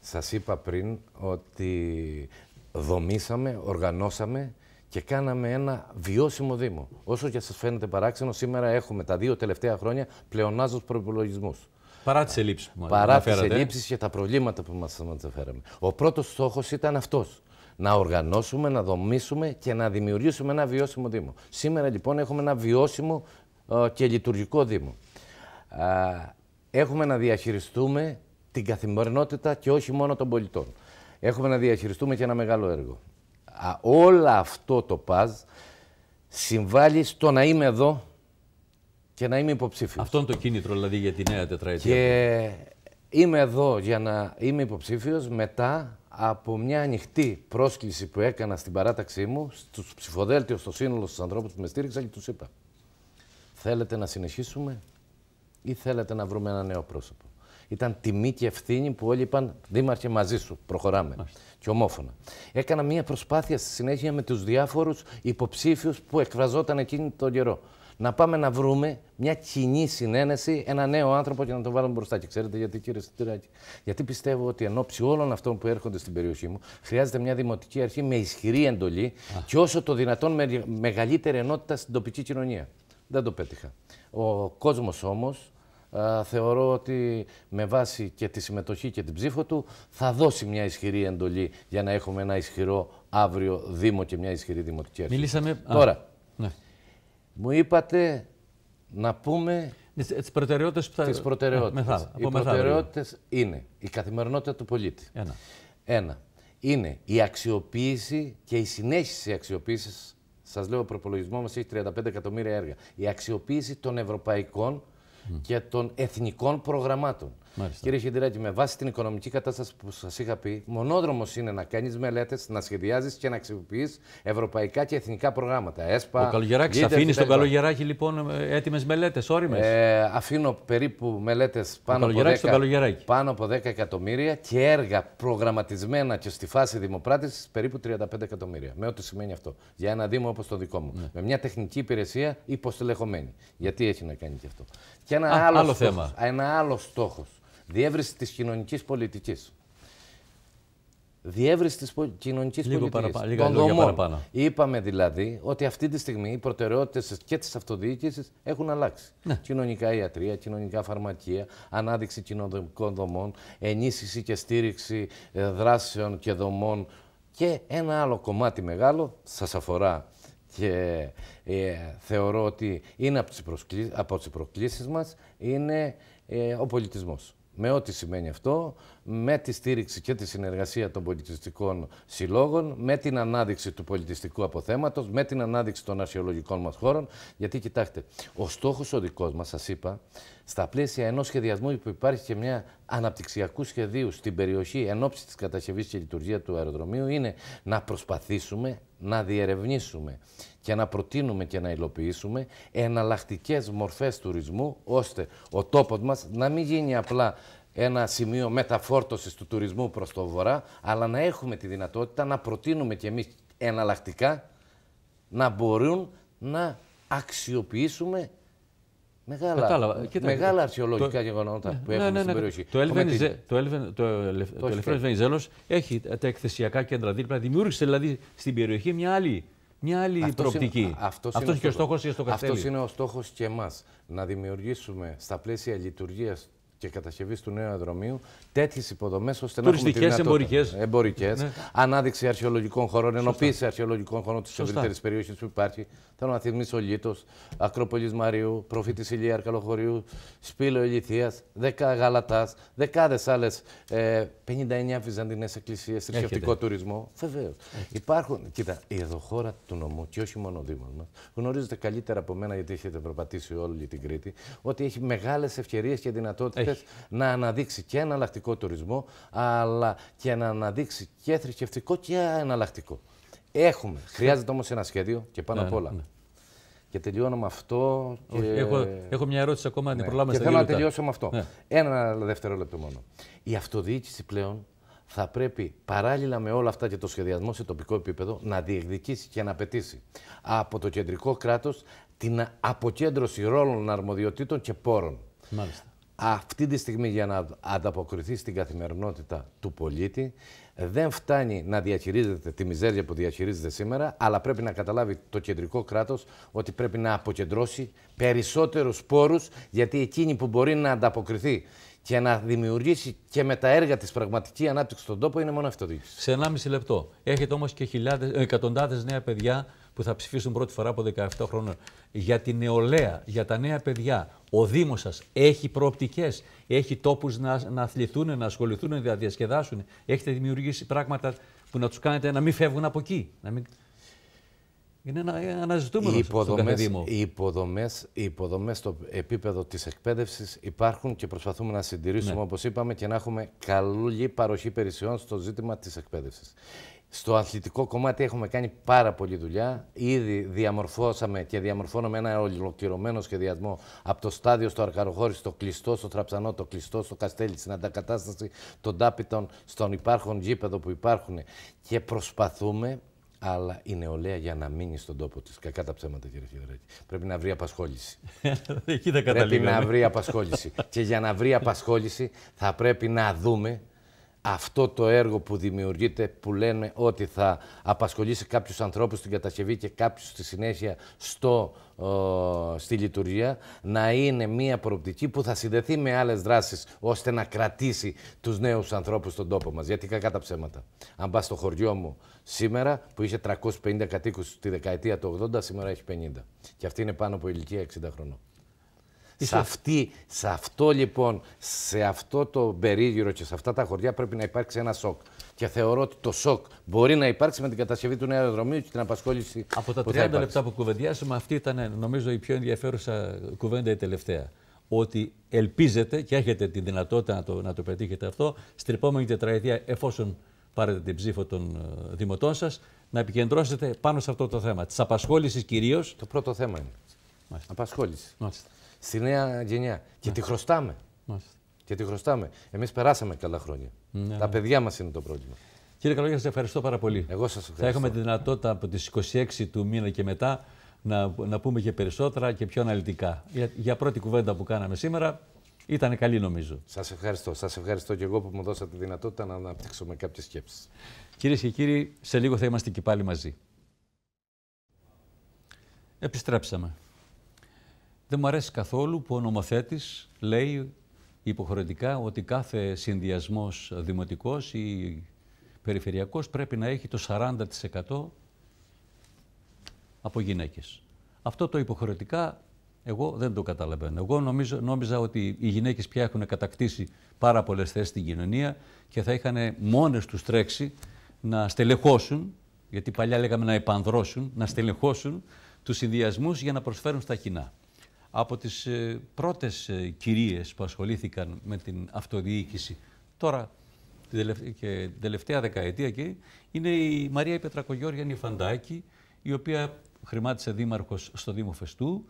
σας είπα πριν ότι δομήσαμε, οργανώσαμε και κάναμε ένα βιώσιμο Δήμο. Όσο και σας φαίνεται παράξενο, σήμερα έχουμε τα δύο τελευταία χρόνια πλεονάζοντα προπολογισμού. Παρά τις ελλείψεις που μας Παρά τις ελλείψεις και τα προβλήματα που μας αναφέραμε. Ο πρώτος στόχος ήταν αυτός να οργανώσουμε, να δομήσουμε και να δημιουργήσουμε ένα βιώσιμο Δήμο. Σήμερα λοιπόν έχουμε ένα βιώσιμο ε, και λειτουργικό Δήμο. Έχουμε να διαχειριστούμε την καθημερινότητα και όχι μόνο των πολιτών. Έχουμε να διαχειριστούμε και ένα μεγάλο έργο. Α, όλα αυτό το ΠΑΖ συμβάλλει στο να είμαι εδώ και να είμαι υποψήφιος. Αυτό είναι το κίνητρο δηλαδή για τη νέα τετραετία. Και είμαι εδώ για να είμαι υποψήφιος μετά από μια ανοιχτή πρόσκληση που έκανα στην παράταξή μου, στους ψηφοδέλτιους, στο σύνολο, του ανθρώπους που με στήριξαν και τους είπα «Θέλετε να συνεχίσουμε ή θέλετε να βρούμε ένα νέο πρόσωπο». Ήταν τιμή και ευθύνη που όλοι είπαν «Δήμαρχε μαζί σου, προχωράμε» και ομόφωνα. Έκανα μια προσπάθεια στη συνέχεια με τους διάφορους υποψήφιους που εκφραζόταν εκείνη τον καιρό να πάμε να βρούμε μια κοινή συνένεση, ένα νέο άνθρωπο και να τον βάλουμε μπροστά. Και ξέρετε γιατί, κύριε Στυράκη, γιατί πιστεύω ότι εν ώψη όλων αυτών που έρχονται στην περιοχή μου, χρειάζεται μια δημοτική αρχή με ισχυρή εντολή και όσο το δυνατόν με μεγαλύτερη ενότητα στην τοπική κοινωνία. Δεν το πέτυχα. Ο κόσμος όμως, Uh, θεωρώ ότι με βάση και τη συμμετοχή και την ψήφο του θα δώσει μια ισχυρή εντολή για να έχουμε ένα ισχυρό αύριο Δήμο και μια ισχυρή Δημοτική Αρχή. Μιλήσαμε... Τώρα, μου είπατε να πούμε. Τις προτεραιότητες που θα Τις προτεραιότητες. Ε, Οι προτεραιότητες είναι η καθημερινότητα του πολίτη. Ένα. Ένα. Είναι η αξιοποίηση και η συνέχιση αξιοποίησης. Σας λέω, ο προπολογισμός μας έχει 35 εκατομμύρια έργα. Η αξιοποίηση των ευρωπαϊκών και των εθνικών προγραμμάτων. Μάλιστα. Κύριε Χιντράκη, με βάση την οικονομική κατάσταση που σας είχα πει, μονόδρομος είναι να κάνεις μελέτες, να σχεδιάζεις και να αξιοποιείς ευρωπαϊκά και εθνικά προγράμματα. ΕΣΠΑ. Ο Καλογεράκης αφήνει τον Καλογεράκη λοιπόν έτοιμες μελέτες, όριμες. Ε, αφήνω περίπου μελέτες πάνω, από 10, πάνω από 10 εκατομμύρια και έργα προγραμματισμένα και στη φάση δημοπράτησης περίπου 35 εκατομμύρια. Με ό,τι σημαίνει αυτό. Για ένα Δήμο όπως το δικό μου. Ναι. Με μια τεχνική υπηρεσία υποστελεχωμένη. Γιατί έχει να κάνει και αυτό. Και ένα, Α, άλλο, άλλο στόχος, θέμα. ένα άλλο στόχος. Διεύρυνση της κοινωνικής πολιτικής. Διεύρυνση της κοινωνική πολιτική. Λίγο παραπάνω. Είπαμε δηλαδή ότι αυτή τη στιγμή οι προτεραιότητες και της αυτοδιοίκησης έχουν αλλάξει. Ναι. Κοινωνικά ιατρία, κοινωνικά φαρμακεία, ανάδειξη κοινωνικών δομών, ενίσχυση και στήριξη ε, δράσεων και δομών. Και ένα άλλο κομμάτι μεγάλο, σας αφορά και ε, θεωρώ ότι είναι από τις προκλήσεις μας είναι ε, ο πολιτισμός με ό,τι σημαίνει αυτό, με τη στήριξη και τη συνεργασία των πολιτιστικών συλλόγων, με την ανάδειξη του πολιτιστικού αποθέματος, με την ανάδειξη των αρχαιολογικών μας χώρων. Γιατί κοιτάξτε, ο στόχος ο δικός μας, σας είπα, στα πλαίσια ενός σχεδιασμού που υπάρχει και μια αναπτυξιακούς σχεδίους στην περιοχή εν ώψη της κατασκευής και λειτουργία του αεροδρομίου είναι να προσπαθήσουμε να διερευνήσουμε και να προτείνουμε και να υλοποιήσουμε εναλλακτικές μορφές τουρισμού ώστε ο τόπος μας να μην γίνει απλά ένα σημείο μεταφόρτωσης του τουρισμού προς το βορρά αλλά να έχουμε τη δυνατότητα να προτείνουμε και εμείς εναλλακτικά να μπορούν να αξιοποιήσουμε Μεγάλα, Κατάλαβα. Κοίτα, μεγάλα αρχαιολογικά το... γεγονότα ναι, που έχουμε ναι, ναι, στην ναι. περιοχή. Το, Ελβεν, Βενιζέλο έχει τα εκθεσιακά κέντρα δίπλα. Δημιούργησε δηλαδή στην περιοχή μια άλλη, μια άλλη αυτός προοπτική. Είναι, αυτός, είναι και ο στόχος στο Αυτό είναι ο στόχος και εμάς. Να δημιουργήσουμε στα πλαίσια λειτουργίας και κατασκευής του νέου αεροδρομίου τέτοιες υποδομές ώστε να έχουμε εμπορικές. Εμπορικές, ναι. Ανάδειξη αρχαιολογικών χωρών, ενοποίηση αρχαιολογικών χωρών της ευρύτερης περιοχής που υπάρχει Θέλω να θυμίσω Λίτο, Ακρόπολης Μαρίου, Προφήτης Ηλίας Αρκαλοχωρίου, Σπύλο Ηλιθίας, Δέκα Γαλατάς, δεκάδες άλλες 59 ε, βυζαντινές εκκλησίες, θρησκευτικό τουρισμό. Βεβαίως. Υπάρχουν, κοίτα, η εδωχώρα του νομού και όχι μόνο ο Δήμος μας, γνωρίζετε καλύτερα από μένα γιατί έχετε περπατήσει όλη την Κρήτη, ότι έχει μεγάλες ευκαιρίες και δυνατότητες να αναδείξει και εναλλακτικό τουρισμό, αλλά και να αναδείξει και θρησκευτικό και εναλλακτικό. Έχουμε. Χρειάζεται όμως ένα σχέδιο και πάνω ναι, απ' όλα. Ναι. Και τελειώνω με αυτό. Και... έχω, έχω μια ερώτηση ακόμα, ναι. την προλάβω Και θέλω να τελειώσω με αυτό. Ναι. Ένα Ένα λεπτό μόνο. Η αυτοδιοίκηση πλέον θα πρέπει παράλληλα με όλα αυτά και το σχεδιασμό σε τοπικό επίπεδο να διεκδικήσει και να απαιτήσει από το κεντρικό κράτος την αποκέντρωση ρόλων, αρμοδιοτήτων και πόρων. Μάλιστα. Αυτή τη στιγμή για να ανταποκριθεί στην καθημερινότητα του πολίτη δεν φτάνει να διαχειρίζεται τη μιζέρια που διαχειρίζεται σήμερα, αλλά πρέπει να καταλάβει το κεντρικό κράτος ότι πρέπει να αποκεντρώσει περισσότερους πόρους, γιατί εκείνη που μπορεί να ανταποκριθεί και να δημιουργήσει και με τα έργα της πραγματική ανάπτυξη στον τόπο είναι μόνο αυτοδιοίκηση. Σε 1,5 λεπτό. Έχετε όμως και εκατοντάδες νέα παιδιά που θα ψηφίσουν πρώτη φορά από 17 χρόνια, για την νεολαία, για τα νέα παιδιά. Ο Δήμος σας έχει προοπτικές, έχει τόπους να, να αθληθούν, να ασχοληθούν, να διασκεδάσουν. Έχετε δημιουργήσει πράγματα που να τους κάνετε να μην φεύγουν από εκεί. Να μην... Είναι ένα αναζητούμενο υποδομές, Οι υποδομές, υποδομές στο επίπεδο της εκπαίδευσης υπάρχουν και προσπαθούμε να συντηρήσουμε, ναι. όπως είπαμε, και να έχουμε καλή παροχή περισσιών στο ζήτημα της εκπαίδευσης. Στο αθλητικό κομμάτι έχουμε κάνει πάρα πολλή δουλειά. Ήδη διαμορφώσαμε και διαμορφώνουμε ένα ολοκληρωμένο σχεδιασμό από το στάδιο στο Αρκαροχώρι, στο κλειστό στο Τραψανό, το κλειστό στο Καστέλι, στην αντακατάσταση των τάπητων στον υπάρχον γήπεδο που υπάρχουν. Και προσπαθούμε, αλλά η νεολαία για να μείνει στον τόπο της. Κακά τα ψέματα, κύριε Χιδρέκη. Πρέπει να βρει απασχόληση. Εκεί Πρέπει να βρει απασχόληση. και για να βρει απασχόληση θα πρέπει να δούμε αυτό το έργο που δημιουργείται, που λένε ότι θα απασχολήσει κάποιους ανθρώπους στην κατασκευή και κάποιους στη συνέχεια στο, στη λειτουργία, να είναι μια προοπτική που θα συνδεθεί με άλλες δράσεις, ώστε να κρατήσει τους νέους ανθρώπους στον τόπο μας. Γιατί κακά τα ψέματα. Αν πας στο χωριό μου σήμερα, που είχε 350 κατοίκους τη δεκαετία του 80, σήμερα έχει 50. Και αυτή είναι πάνω από ηλικία 60 χρονών. Σε, αυτή, σε αυτό λοιπόν, σε αυτό το περίγυρο και σε αυτά τα χωριά πρέπει να υπάρξει ένα σοκ. Και θεωρώ ότι το σοκ μπορεί να υπάρξει με την κατασκευή του νέου αεροδρομίου και την απασχόληση. Από τα 30 λεπτά που κουβεντιάσαμε, αυτή ήταν νομίζω η πιο ενδιαφέρουσα κουβέντα η τελευταία. Ότι ελπίζετε και έχετε τη δυνατότητα να το, να το πετύχετε αυτό στην επόμενη τετραετία, εφόσον πάρετε την ψήφο των ε, δημοτών σας, να επικεντρώσετε πάνω σε αυτό το θέμα. Της απασχόλησης κυρίως. Το πρώτο θέμα είναι. Μάλιστα. Απασχόληση. Μάλιστα στη νέα γενιά. Και τη ναι. χρωστάμε. Μάλιστα. Και τη χρωστάμε. Εμείς περάσαμε καλά χρόνια. Ναι, Τα ναι. παιδιά μας είναι το πρόβλημα. Κύριε Καλόγια, σας ευχαριστώ πάρα πολύ. Εγώ σας ευχαριστώ. Θα έχουμε τη δυνατότητα από τις 26 του μήνα και μετά να, να πούμε και περισσότερα και πιο αναλυτικά. Για, για πρώτη κουβέντα που κάναμε σήμερα, ήταν καλή νομίζω. Σας ευχαριστώ. Σας ευχαριστώ και εγώ που μου δώσατε τη δυνατότητα να αναπτύξουμε κάποιες σκέψεις. Κυρίες και κύριοι, σε λίγο θα είμαστε και πάλι μαζί. Επιστρέψαμε. Δεν μου αρέσει καθόλου που ο νομοθέτης λέει υποχρεωτικά ότι κάθε συνδυασμός δημοτικός ή περιφερειακός πρέπει να έχει το 40% από γυναίκες. Αυτό το υποχρεωτικά εγώ δεν το καταλαβαίνω. Εγώ νομίζω, νόμιζα ότι οι γυναίκες πια έχουν κατακτήσει πάρα πολλές θέσεις στην κοινωνία και θα είχαν μόνες τους τρέξει να στελεχώσουν, γιατί παλιά λέγαμε να επανδρώσουν, να στελεχώσουν τους συνδυασμούς για να προσφέρουν στα κοινά από τις ε, πρώτες ε, κυρίες που ασχολήθηκαν με την αυτοδιοίκηση. Τώρα και την τελευταία δεκαετία και είναι η Μαρία Πετρακογιώργιανη Φαντάκη, η οποία χρημάτισε δήμαρχος στο Δήμο Φεστού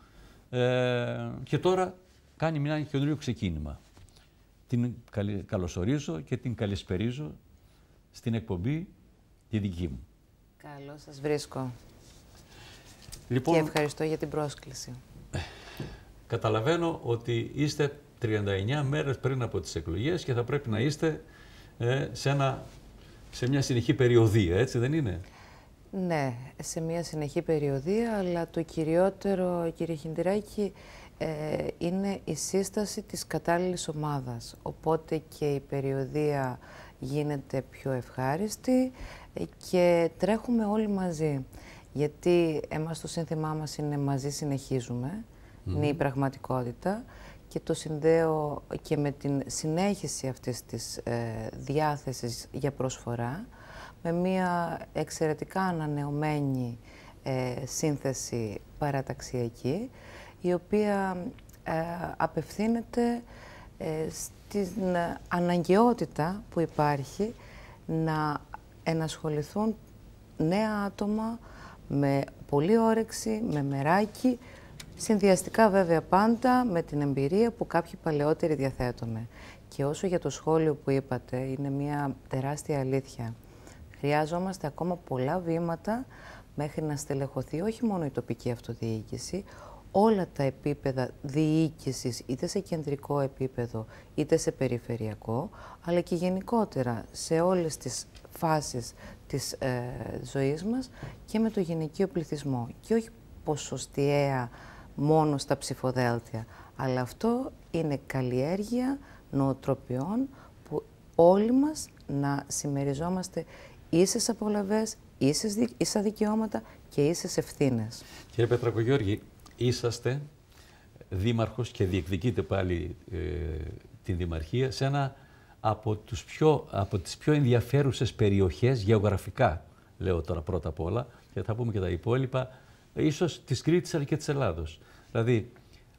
ε, και τώρα κάνει μια καινούριο ξεκίνημα. Την καλωσορίζω και την καλησπερίζω στην εκπομπή τη δική μου. Καλώς σας βρίσκω. Λοιπόν, και ευχαριστώ για την πρόσκληση. Ε, Καταλαβαίνω ότι είστε 39 μέρες πριν από τις εκλογές και θα πρέπει να είστε ε, σε, σε μια συνεχή περιοδία, έτσι δεν είναι. Ναι, σε μια συνεχή περιοδία, αλλά το κυριότερο, κύριε Χιντηράκη, ε, είναι η σύσταση της κατάλληλης ομάδας. Οπότε και η περιοδία γίνεται πιο ευχάριστη και τρέχουμε όλοι μαζί. Γιατί εμάς το σύνθημά μας είναι «Μαζί συνεχίζουμε» είναι η πραγματικότητα και το συνδέω και με την συνέχιση αυτής της ε, διάθεσης για προσφορά με μια εξαιρετικά ανανεωμένη ε, σύνθεση παραταξιακή η οποία ε, απευθύνεται ε, στην αναγκαιότητα που υπάρχει να ενασχοληθούν νέα άτομα με πολύ όρεξη, με μεράκι Συνδυαστικά βέβαια πάντα με την εμπειρία που κάποιοι παλαιότεροι διαθέτουμε. Και όσο για το σχόλιο που είπατε, είναι μια τεράστια αλήθεια. Χρειάζομαστε ακόμα πολλά βήματα μέχρι να στελεχωθεί όχι μόνο η τοπική αυτοδιοίκηση, όλα τα επίπεδα διοίκησης, είτε σε κεντρικό επίπεδο, είτε σε περιφερειακό, αλλά και γενικότερα σε όλες τις φάσεις της ε, ζωής μας και με το γενικό πληθυσμό. Και όχι ποσοστιαία μόνο στα ψηφοδέλτια. Αλλά αυτό είναι καλλιέργεια νοοτροπιών που όλοι μας να συμμεριζόμαστε ίσες απολαβές, ίσες, ίσα δικαιώματα και ίσες ευθύνες. Κύριε Πετρακογιώργη, είσαστε δήμαρχος και διεκδικείτε πάλι ε, την Δημαρχία σε ένα από, τους πιο, από τις πιο ενδιαφέρουσες περιοχές γεωγραφικά, λέω τώρα πρώτα απ' όλα, και θα πούμε και τα υπόλοιπα, ίσως της Κρήτη αλλά και της Ελλάδος. Δηλαδή,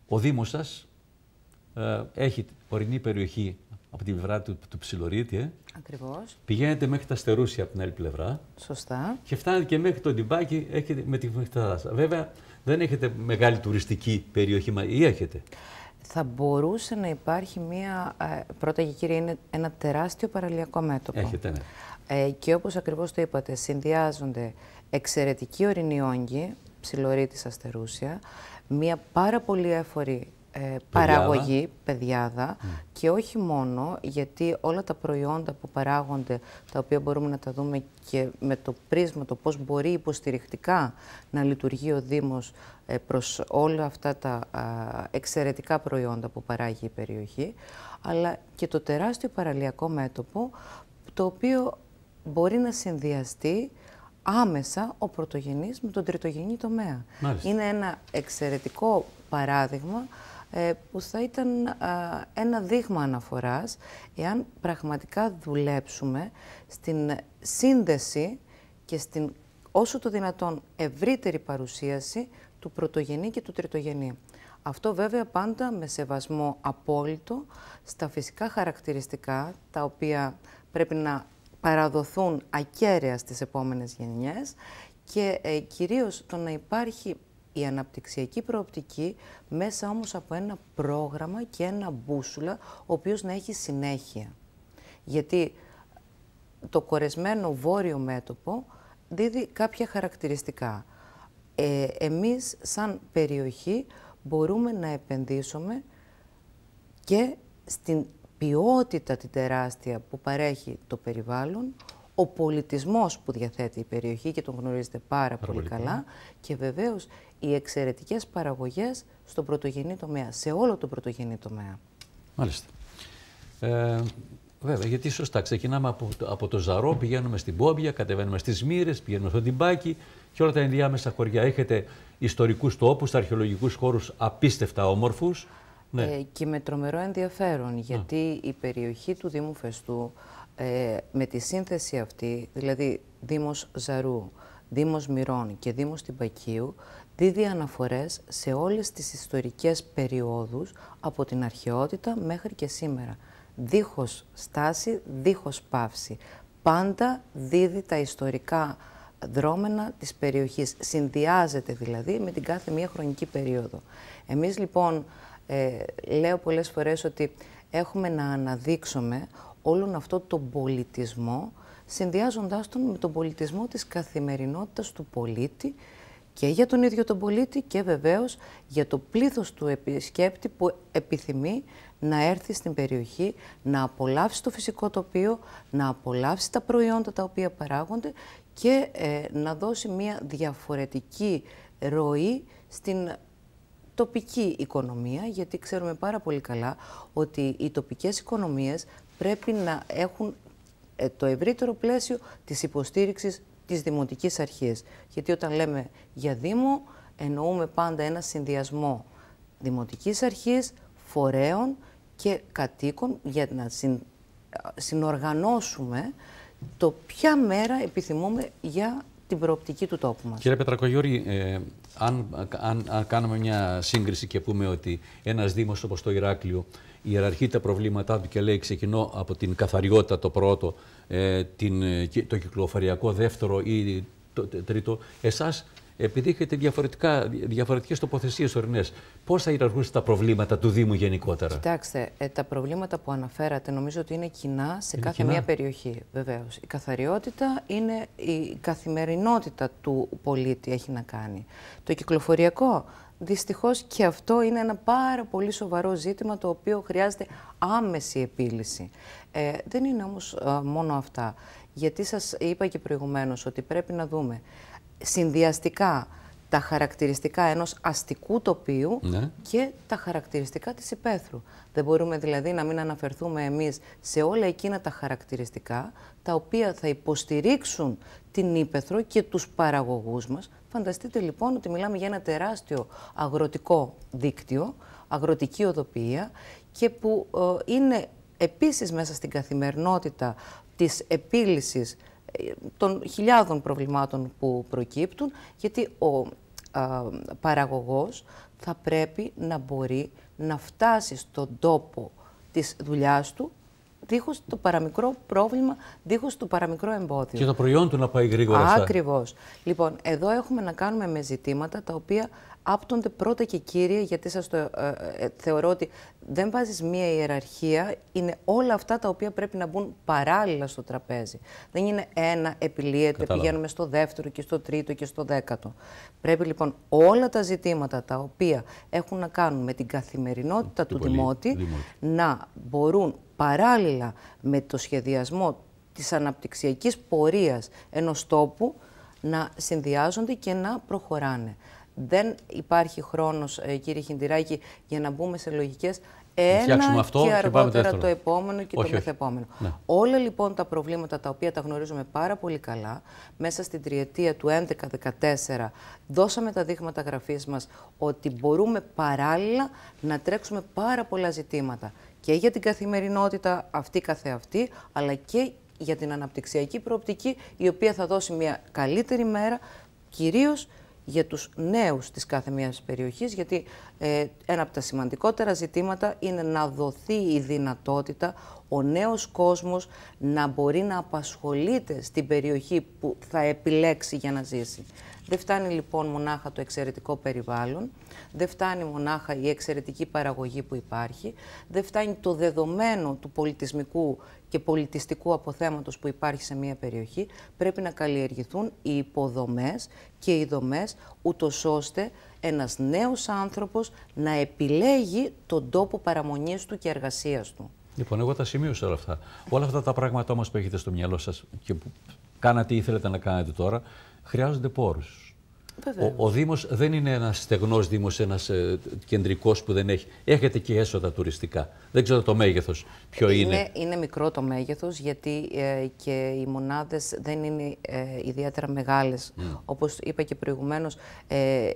ο Δήμος σας ε, έχει ορεινή περιοχή από την πλευρά του, του Ψιλορίτη. Ε. Ακριβώς. Πηγαίνετε μέχρι τα Στερούσια από την άλλη πλευρά. Σωστά. Και φτάνετε και μέχρι τον Ντιμπάκι έχετε, με τη θάλασσα. Βέβαια, δεν έχετε μεγάλη τουριστική περιοχή, ή έχετε. Θα μπορούσε να υπάρχει μία. Ε, πρώτα και κύριε, είναι ένα τεράστιο παραλιακό μέτωπο. Έχετε, ναι. Ε, και όπως ακριβώς το είπατε, συνδυάζονται εξαιρετικοί ορεινοί όγκοι ψιλορίτης αστερούσια, μία πάρα πολύ έφορη ε, παραγωγή, παιδιάδα, mm. και όχι μόνο, γιατί όλα τα προϊόντα που παράγονται, τα οποία μπορούμε να τα δούμε και με το πρίσμα, το πώς μπορεί υποστηρικτικά να λειτουργεί ο Δήμος ε, προς όλα αυτά τα εξαιρετικά προϊόντα που παράγει η περιοχή, αλλά και το τεράστιο παραλιακό μέτωπο, το οποίο μπορεί να συνδυαστεί άμεσα ο πρωτογενής με τον τριτογενή τομέα. Μάλιστα. Είναι ένα εξαιρετικό παράδειγμα ε, που θα ήταν ένα δείγμα αναφοράς εάν πραγματικά δουλέψουμε στην σύνδεση και στην όσο το δυνατόν ευρύτερη παρουσίαση του πρωτογενή και του τριτογενή. Αυτό βέβαια πάντα με σεβασμό απόλυτο στα φυσικά χαρακτηριστικά τα οποία πρέπει να παραδοθούν ακέραια στις επόμενες γενιές και ε, κυρίως το να υπάρχει η αναπτυξιακή προοπτική μέσα όμως από ένα πρόγραμμα και ένα μπούσουλα ο οποίος να έχει συνέχεια. Γιατί το κορεσμένο βόρειο μέτωπο δίδει κάποια χαρακτηριστικά. Ε, εμείς σαν περιοχή μπορούμε να επενδύσουμε και στην ποιότητα την τεράστια που παρέχει το περιβάλλον, ο πολιτισμός που διαθέτει η περιοχή και τον γνωρίζετε πάρα πολύ καλά και βεβαίως οι εξαιρετικές παραγωγές στον πρωτογενή τομέα, σε όλο τον πρωτογενή τομέα. Μάλιστα. Ε, βέβαια, γιατί σωστά ξεκινάμε από, το Ζαρό, πηγαίνουμε στην Πόμπια, κατεβαίνουμε στις Μύρες, πηγαίνουμε στον Τιμπάκι και όλα τα ενδιάμεσα χωριά. Έχετε ιστορικούς τόπους, αρχαιολογικούς χώρους απίστευτα όμορφους, ναι. ε, και με τρομερό ενδιαφέρον, ναι. γιατί η περιοχή του Δήμου Φεστού ε, με τη σύνθεση αυτή, δηλαδή Δήμος Ζαρού, Δήμος Μυρών και Δήμος Τυμπακίου, δίδει αναφορές σε όλες τις ιστορικές περιόδους από την αρχαιότητα μέχρι και σήμερα. Δίχως στάση, δίχως παύση. Πάντα δίδει τα ιστορικά δρόμενα της περιοχής. Συνδυάζεται δηλαδή με την κάθε μία χρονική περίοδο. Εμείς λοιπόν ε, λέω πολλές φορές ότι έχουμε να αναδείξουμε όλον αυτό τον πολιτισμό, συνδυάζοντάς τον με τον πολιτισμό της καθημερινότητας του πολίτη και για τον ίδιο τον πολίτη και βεβαίως για το πλήθος του επισκέπτη που επιθυμεί να έρθει στην περιοχή, να απολαύσει το φυσικό τοπίο, να απολαύσει τα προϊόντα τα οποία παράγονται και ε, να δώσει μια διαφορετική ροή στην τοπική οικονομία, γιατί ξέρουμε πάρα πολύ καλά ότι οι τοπικές οικονομίες πρέπει να έχουν ε, το ευρύτερο πλαίσιο της υποστήριξης της δημοτικής αρχής. Γιατί όταν λέμε για Δήμο, εννοούμε πάντα ένα συνδυασμό δημοτικής αρχής, φορέων και κατοίκων για να συν, συνοργανώσουμε το ποια μέρα επιθυμούμε για την προοπτική του τόπου μας. Κύριε Πετρακογιώρη, ε, αν, αν, αν κάνουμε μια σύγκριση και πούμε ότι ένας Δήμος όπως το Ηράκλειο ιεραρχεί τα προβλήματά του και λέει ξεκινώ από την καθαριότητα το πρώτο, ε, την, ε, το κυκλοφοριακό δεύτερο ή το τρίτο, εσάς επειδή έχετε διαφορετικές τοποθεσίες ορεινές, πώς θα ιεραρχούσετε τα προβλήματα του Δήμου γενικότερα. Κοιτάξτε, ε, τα προβλήματα που αναφέρατε νομίζω ότι είναι κοινά σε είναι κάθε μία περιοχή. Βεβαίως. Η καθαριότητα είναι η καθημερινότητα του πολίτη έχει να κάνει. Το κυκλοφοριακό. Δυστυχώς και αυτό είναι ένα πάρα πολύ σοβαρό ζήτημα το οποίο χρειάζεται άμεση επίλυση. Ε, δεν είναι όμως ε, μόνο αυτά. Γιατί σας είπα και προηγουμένως ότι πρέπει να δούμε συνδυαστικά τα χαρακτηριστικά ενός αστικού τοπίου ναι. και τα χαρακτηριστικά της υπαίθρου. Δεν μπορούμε δηλαδή να μην αναφερθούμε εμείς σε όλα εκείνα τα χαρακτηριστικά τα οποία θα υποστηρίξουν την ύπεθρο και τους παραγωγούς μας. Φανταστείτε λοιπόν ότι μιλάμε για ένα τεράστιο αγροτικό δίκτυο, αγροτική οδοπία και που ε, είναι επίσης μέσα στην καθημερινότητα της επίλυσης των χιλιάδων προβλημάτων που προκύπτουν, γιατί ο α, παραγωγός θα πρέπει να μπορεί να φτάσει στον τόπο της δουλειάς του δίχως το παραμικρό πρόβλημα, δίχως το παραμικρό εμπόδιο. Και το προϊόν του να πάει γρήγορα. Ακριβώς. Λοιπόν, εδώ έχουμε να κάνουμε με ζητήματα τα οποία άπτονται πρώτα και κύριε γιατί σας το ε, ε, ε, θεωρώ ότι δεν βάζεις μία ιεραρχία, είναι όλα αυτά τα οποία πρέπει να μπουν παράλληλα στο τραπέζι. Δεν είναι ένα επιλύεται, πηγαίνουμε στο δεύτερο και στο τρίτο και στο δέκατο. Πρέπει λοιπόν όλα τα ζητήματα τα οποία έχουν να κάνουν με την καθημερινότητα του, να μπορούν παράλληλα με το σχεδιασμό της αναπτυξιακής πορείας ενός τόπου να συνδυάζονται και να προχωράνε δεν υπάρχει χρόνος, ε, κύριε Χιντιράκη, για να μπούμε σε λογικές ένα αυτό και αργότερα και το επόμενο και όχι, το μεθεπόμενο. Ναι. Όλα λοιπόν τα προβλήματα τα οποία τα γνωρίζουμε πάρα πολύ καλά, μέσα στην τριετία του 2011-2014, δώσαμε τα δείγματα γραφής μας ότι μπορούμε παράλληλα να τρέξουμε πάρα πολλά ζητήματα και για την καθημερινότητα αυτή καθεαυτή, αλλά και για την αναπτυξιακή προοπτική, η οποία θα δώσει μια καλύτερη μέρα, κυρίως για τους νέους της κάθε μιας περιοχής, γιατί ε, ένα από τα σημαντικότερα ζητήματα είναι να δοθεί η δυνατότητα ο νέος κόσμος να μπορεί να απασχολείται στην περιοχή που θα επιλέξει για να ζήσει. Δεν φτάνει λοιπόν μονάχα το εξαιρετικό περιβάλλον, δεν φτάνει μονάχα η εξαιρετική παραγωγή που υπάρχει, δεν φτάνει το δεδομένο του πολιτισμικού και πολιτιστικού αποθέματος που υπάρχει σε μια περιοχή. Πρέπει να καλλιεργηθούν οι υποδομές και οι δομές, ούτως ώστε ένας νέος άνθρωπος να επιλέγει τον τόπο παραμονής του και εργασίας του. Λοιπόν, εγώ τα σημείωσα όλα αυτά. Όλα αυτά τα πράγματα όμως που έχετε στο μυαλό σας και που κάνατε ή ήθελετε να κάνετε τώρα, χρειάζονται πόρους. Ο, ο Δήμος δεν είναι ένας στεγνός Δήμος, ένας ε, κεντρικός που δεν έχει. Έχετε και έσοδα τουριστικά. Δεν ξέρω το μέγεθος ποιο είναι. Είναι, μικρό το μέγεθος, γιατί ε, και οι μονάδες δεν είναι ε, ιδιαίτερα μεγάλες. Mm. Ναι. Όπως είπα και προηγουμένως, ε,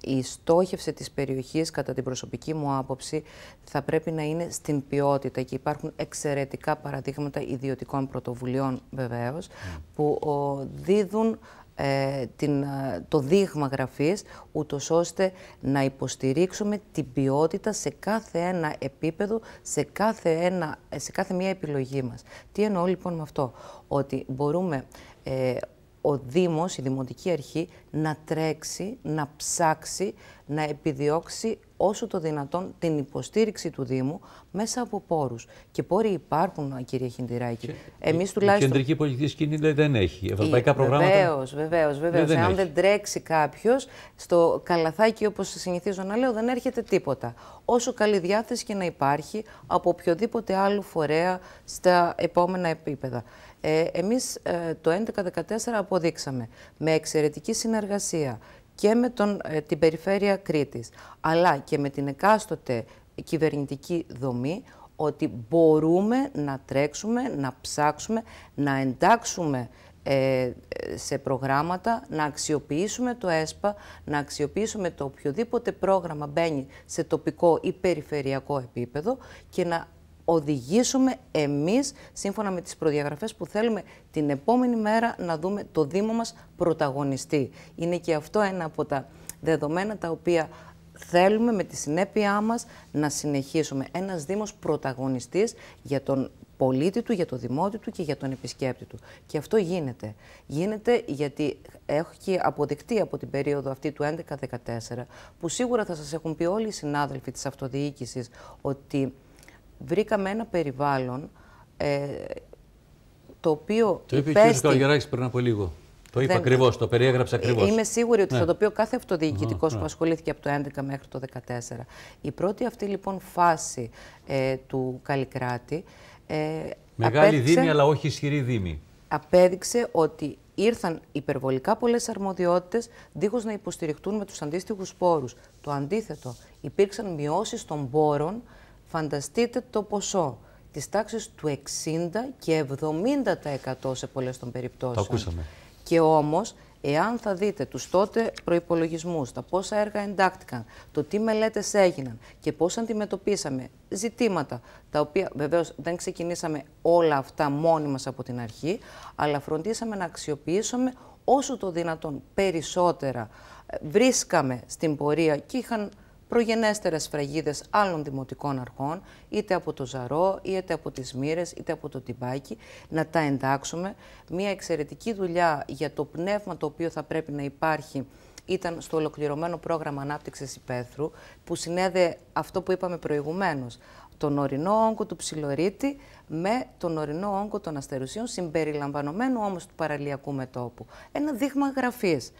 η στόχευση της περιοχής, κατά την προσωπική μου άποψη, θα πρέπει να είναι στην ποιότητα και υπάρχουν εξαιρετικά παραδείγματα ιδιωτικών πρωτοβουλειών βεβαίως, ναι. που ο, δίδουν ε, την, ε, το δείγμα γραφής, ούτως ώστε να υποστηρίξουμε την ποιότητα σε κάθε ένα επίπεδο, σε κάθε, ένα, σε κάθε μία επιλογή μας. Τι εννοώ λοιπόν με αυτό, ότι μπορούμε ε, ο Δήμος, η Δημοτική Αρχή, να τρέξει, να ψάξει, να επιδιώξει όσο το δυνατόν την υποστήριξη του Δήμου μέσα από πόρους. Και πόροι υπάρχουν, κύριε Χιντηράκη. Εμείς τουλάχιστον... Η κεντρική πολιτική σκηνή δεν έχει. Ευρωπαϊκά προγράμματα. Βεβαίως, βεβαίως. Βεβαίως. Εάν δεν, δεν τρέξει κάποιος, στο καλαθάκι, όπως συνηθίζω να λέω, δεν έρχεται τίποτα. Όσο καλή διάθεση και να υπάρχει από οποιοδήποτε άλλο φορέα στα επόμενα επίπεδα. Ε, εμείς ε, το 2011-2014 αποδείξαμε με εξαιρετική συνεργασία και με τον, ε, την περιφέρεια Κρήτης, αλλά και με την εκάστοτε κυβερνητική δομή, ότι μπορούμε να τρέξουμε, να ψάξουμε, να εντάξουμε ε, σε προγράμματα, να αξιοποιήσουμε το ΕΣΠΑ, να αξιοποιήσουμε το οποιοδήποτε πρόγραμμα μπαίνει σε τοπικό ή περιφερειακό επίπεδο και να οδηγήσουμε εμείς, σύμφωνα με τις προδιαγραφές που θέλουμε την επόμενη μέρα να δούμε το Δήμο μας πρωταγωνιστή. Είναι και αυτό ένα από τα δεδομένα τα οποία θέλουμε με τη συνέπειά μας να συνεχίσουμε. Ένας Δήμος πρωταγωνιστής για τον πολίτη του, για το δημότη του και για τον επισκέπτη του. Και αυτό γίνεται. Γίνεται γιατί έχει αποδεικτεί από την περίοδο αυτή του 11-14, που σίγουρα θα σας έχουν πει όλοι οι συνάδελφοι της αυτοδιοίκησης ότι βρήκαμε ένα περιβάλλον ε, το οποίο. Το είπε υπέστη... ο κ. πριν από λίγο. Το είπα δεν... ακριβώς, το περιέγραψα ακριβώς. Ε, είμαι σίγουρη ότι ναι. θα το πει ο κάθε αυτοδιοικητικός που ναι. ασχολήθηκε από το 11 μέχρι το 14. Η πρώτη αυτή λοιπόν φάση ε, του Καλικράτη. Ε, Μεγάλη απέδειξε... δήμη, αλλά όχι ισχυρή δήμη. Απέδειξε ότι ήρθαν υπερβολικά πολλές αρμοδιότητες δίχως να υποστηριχτούν με τους αντίστοιχους πόρου. Το αντίθετο, υπήρξαν μειώσεις των πόρων Φανταστείτε το ποσό της τάξης του 60 και 70% σε πολλές των περιπτώσεων. Το ακούσαμε. Και όμως, εάν θα δείτε τους τότε προϋπολογισμούς, τα πόσα έργα εντάκτηκαν, το τι μελέτες έγιναν και πώς αντιμετωπίσαμε ζητήματα, τα οποία βεβαίως δεν ξεκινήσαμε όλα αυτά μόνοι μας από την αρχή, αλλά φροντίσαμε να αξιοποιήσουμε όσο το δυνατόν περισσότερα ε, βρίσκαμε στην πορεία και είχαν προγενέστερες φραγίδες άλλων δημοτικών αρχών, είτε από το Ζαρό, είτε από τις Μύρες, είτε από το Τιμπάκι, να τα εντάξουμε. Μία εξαιρετική δουλειά για το πνεύμα το οποίο θα πρέπει να υπάρχει ήταν στο ολοκληρωμένο πρόγραμμα ανάπτυξης υπαίθρου, που συνέδε αυτό που είπαμε προηγουμένως, τον ορεινό όγκο του ψιλορίτη με τον ορεινό όγκο των αστερουσίων, συμπεριλαμβανομένου όμως του παραλιακού μετόπου. Ένα δείγμα γραφής.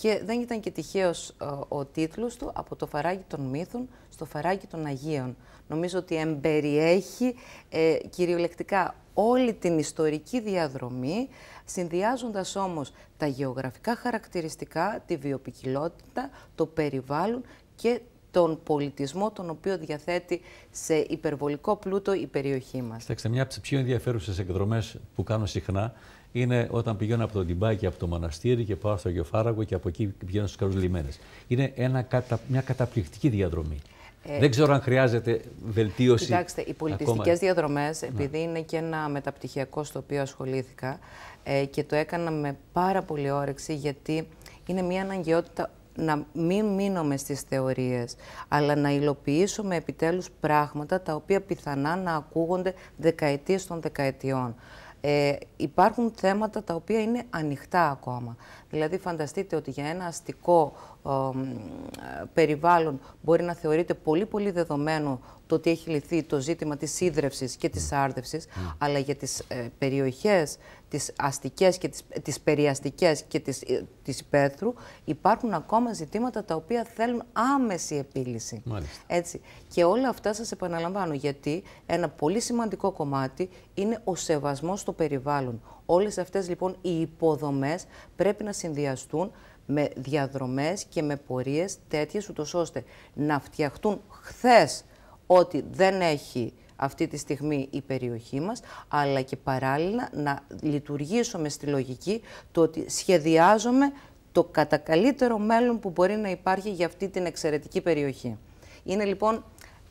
Και δεν ήταν και τυχαίος ε, ο τίτλος του «Από το φαράγγι των μύθων στο φαράγγι των Αγίων». Νομίζω ότι εμπεριέχει ε, κυριολεκτικά όλη την ιστορική διαδρομή, συνδυάζοντας όμως τα γεωγραφικά χαρακτηριστικά, τη βιοπικιλότητα, το περιβάλλον και τον πολιτισμό τον οποίο διαθέτει σε υπερβολικό πλούτο η περιοχή μας. Κοιτάξτε, μια από τις πιο ενδιαφέρουσες εκδρομές που κάνω συχνά είναι όταν πηγαίνω από τον Τιμπάκι, από το μοναστήρι και πάω στο Αγιοφάραγο και από εκεί πηγαίνω στους Καλού Λιμένες. Είναι ένα, μια καταπληκτική διαδρομή. Ε, Δεν ξέρω αν χρειάζεται βελτίωση. Κοιτάξτε, οι πολιτιστικέ ακόμα... διαδρομές, ναι. επειδή είναι και ένα μεταπτυχιακό στο οποίο ασχολήθηκα ε, και το έκανα με πάρα πολύ όρεξη, γιατί είναι μια αναγκαιότητα να μην μείνουμε στις θεωρίες, αλλά να υλοποιήσουμε επιτέλους πράγματα τα οποία πιθανά να ακούγονται δεκαετίες των δεκαετιών ε, υπάρχουν θέματα τα οποία είναι ανοιχτά ακόμα. Δηλαδή φανταστείτε ότι για ένα αστικό ε, ε, περιβάλλον μπορεί να θεωρείται πολύ πολύ δεδομένο το ότι έχει λυθεί το ζήτημα της ίδρευσης και της άρδευσης, αλλά για τις ε, περιοχές, τις αστικές και τις, τις περιαστικές και τις, της υπαίθρου υπάρχουν ακόμα ζητήματα τα οποία θέλουν άμεση επίλυση. Έτσι. Και όλα αυτά σας επαναλαμβάνω γιατί ένα πολύ σημαντικό κομμάτι είναι ο σεβασμός στο περιβάλλον. Όλες αυτές λοιπόν οι υποδομές πρέπει να συνδυαστούν με διαδρομές και με πορείες τέτοιες, ούτως ώστε να φτιαχτούν χθες ότι δεν έχει αυτή τη στιγμή η περιοχή μας, αλλά και παράλληλα να λειτουργήσουμε στη λογική το ότι σχεδιάζουμε το κατακαλύτερο μέλλον που μπορεί να υπάρχει για αυτή την εξαιρετική περιοχή. Είναι λοιπόν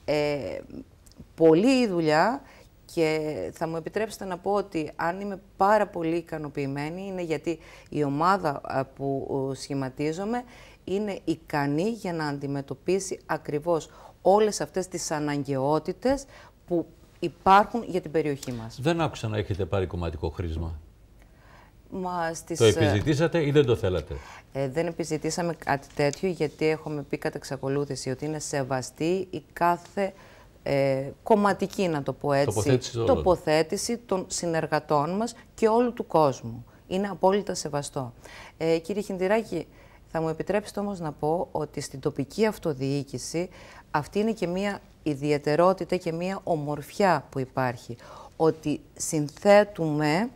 ε, πολλή η δουλειά και θα μου επιτρέψετε να πω ότι αν είμαι πάρα πολύ ικανοποιημένη είναι γιατί η ομάδα ε, που σχηματίζομαι είναι ικανή για να αντιμετωπίσει ακριβώς όλες αυτές τις αναγκαιότητες που υπάρχουν για την περιοχή μας. Δεν άκουσα να έχετε πάρει κομματικό χρήσμα. Μα Το ε, επιζητήσατε ή δεν το θέλατε. Ε, δεν επιζητήσαμε κάτι τέτοιο γιατί έχουμε πει κατά εξακολούθηση ότι είναι σεβαστή η κάθε ε, κομματική, να το πω έτσι, τοποθέτηση, τοποθέτηση των συνεργατών μας και όλου του κόσμου. Είναι απόλυτα σεβαστό. Ε, κύριε Χιντηράκη, θα μου επιτρέψετε όμως να πω ότι στην τοπική αυτοδιοίκηση αυτή είναι και μία ιδιαιτερότητα και μία ομορφιά που υπάρχει. Ότι συνθέτουμε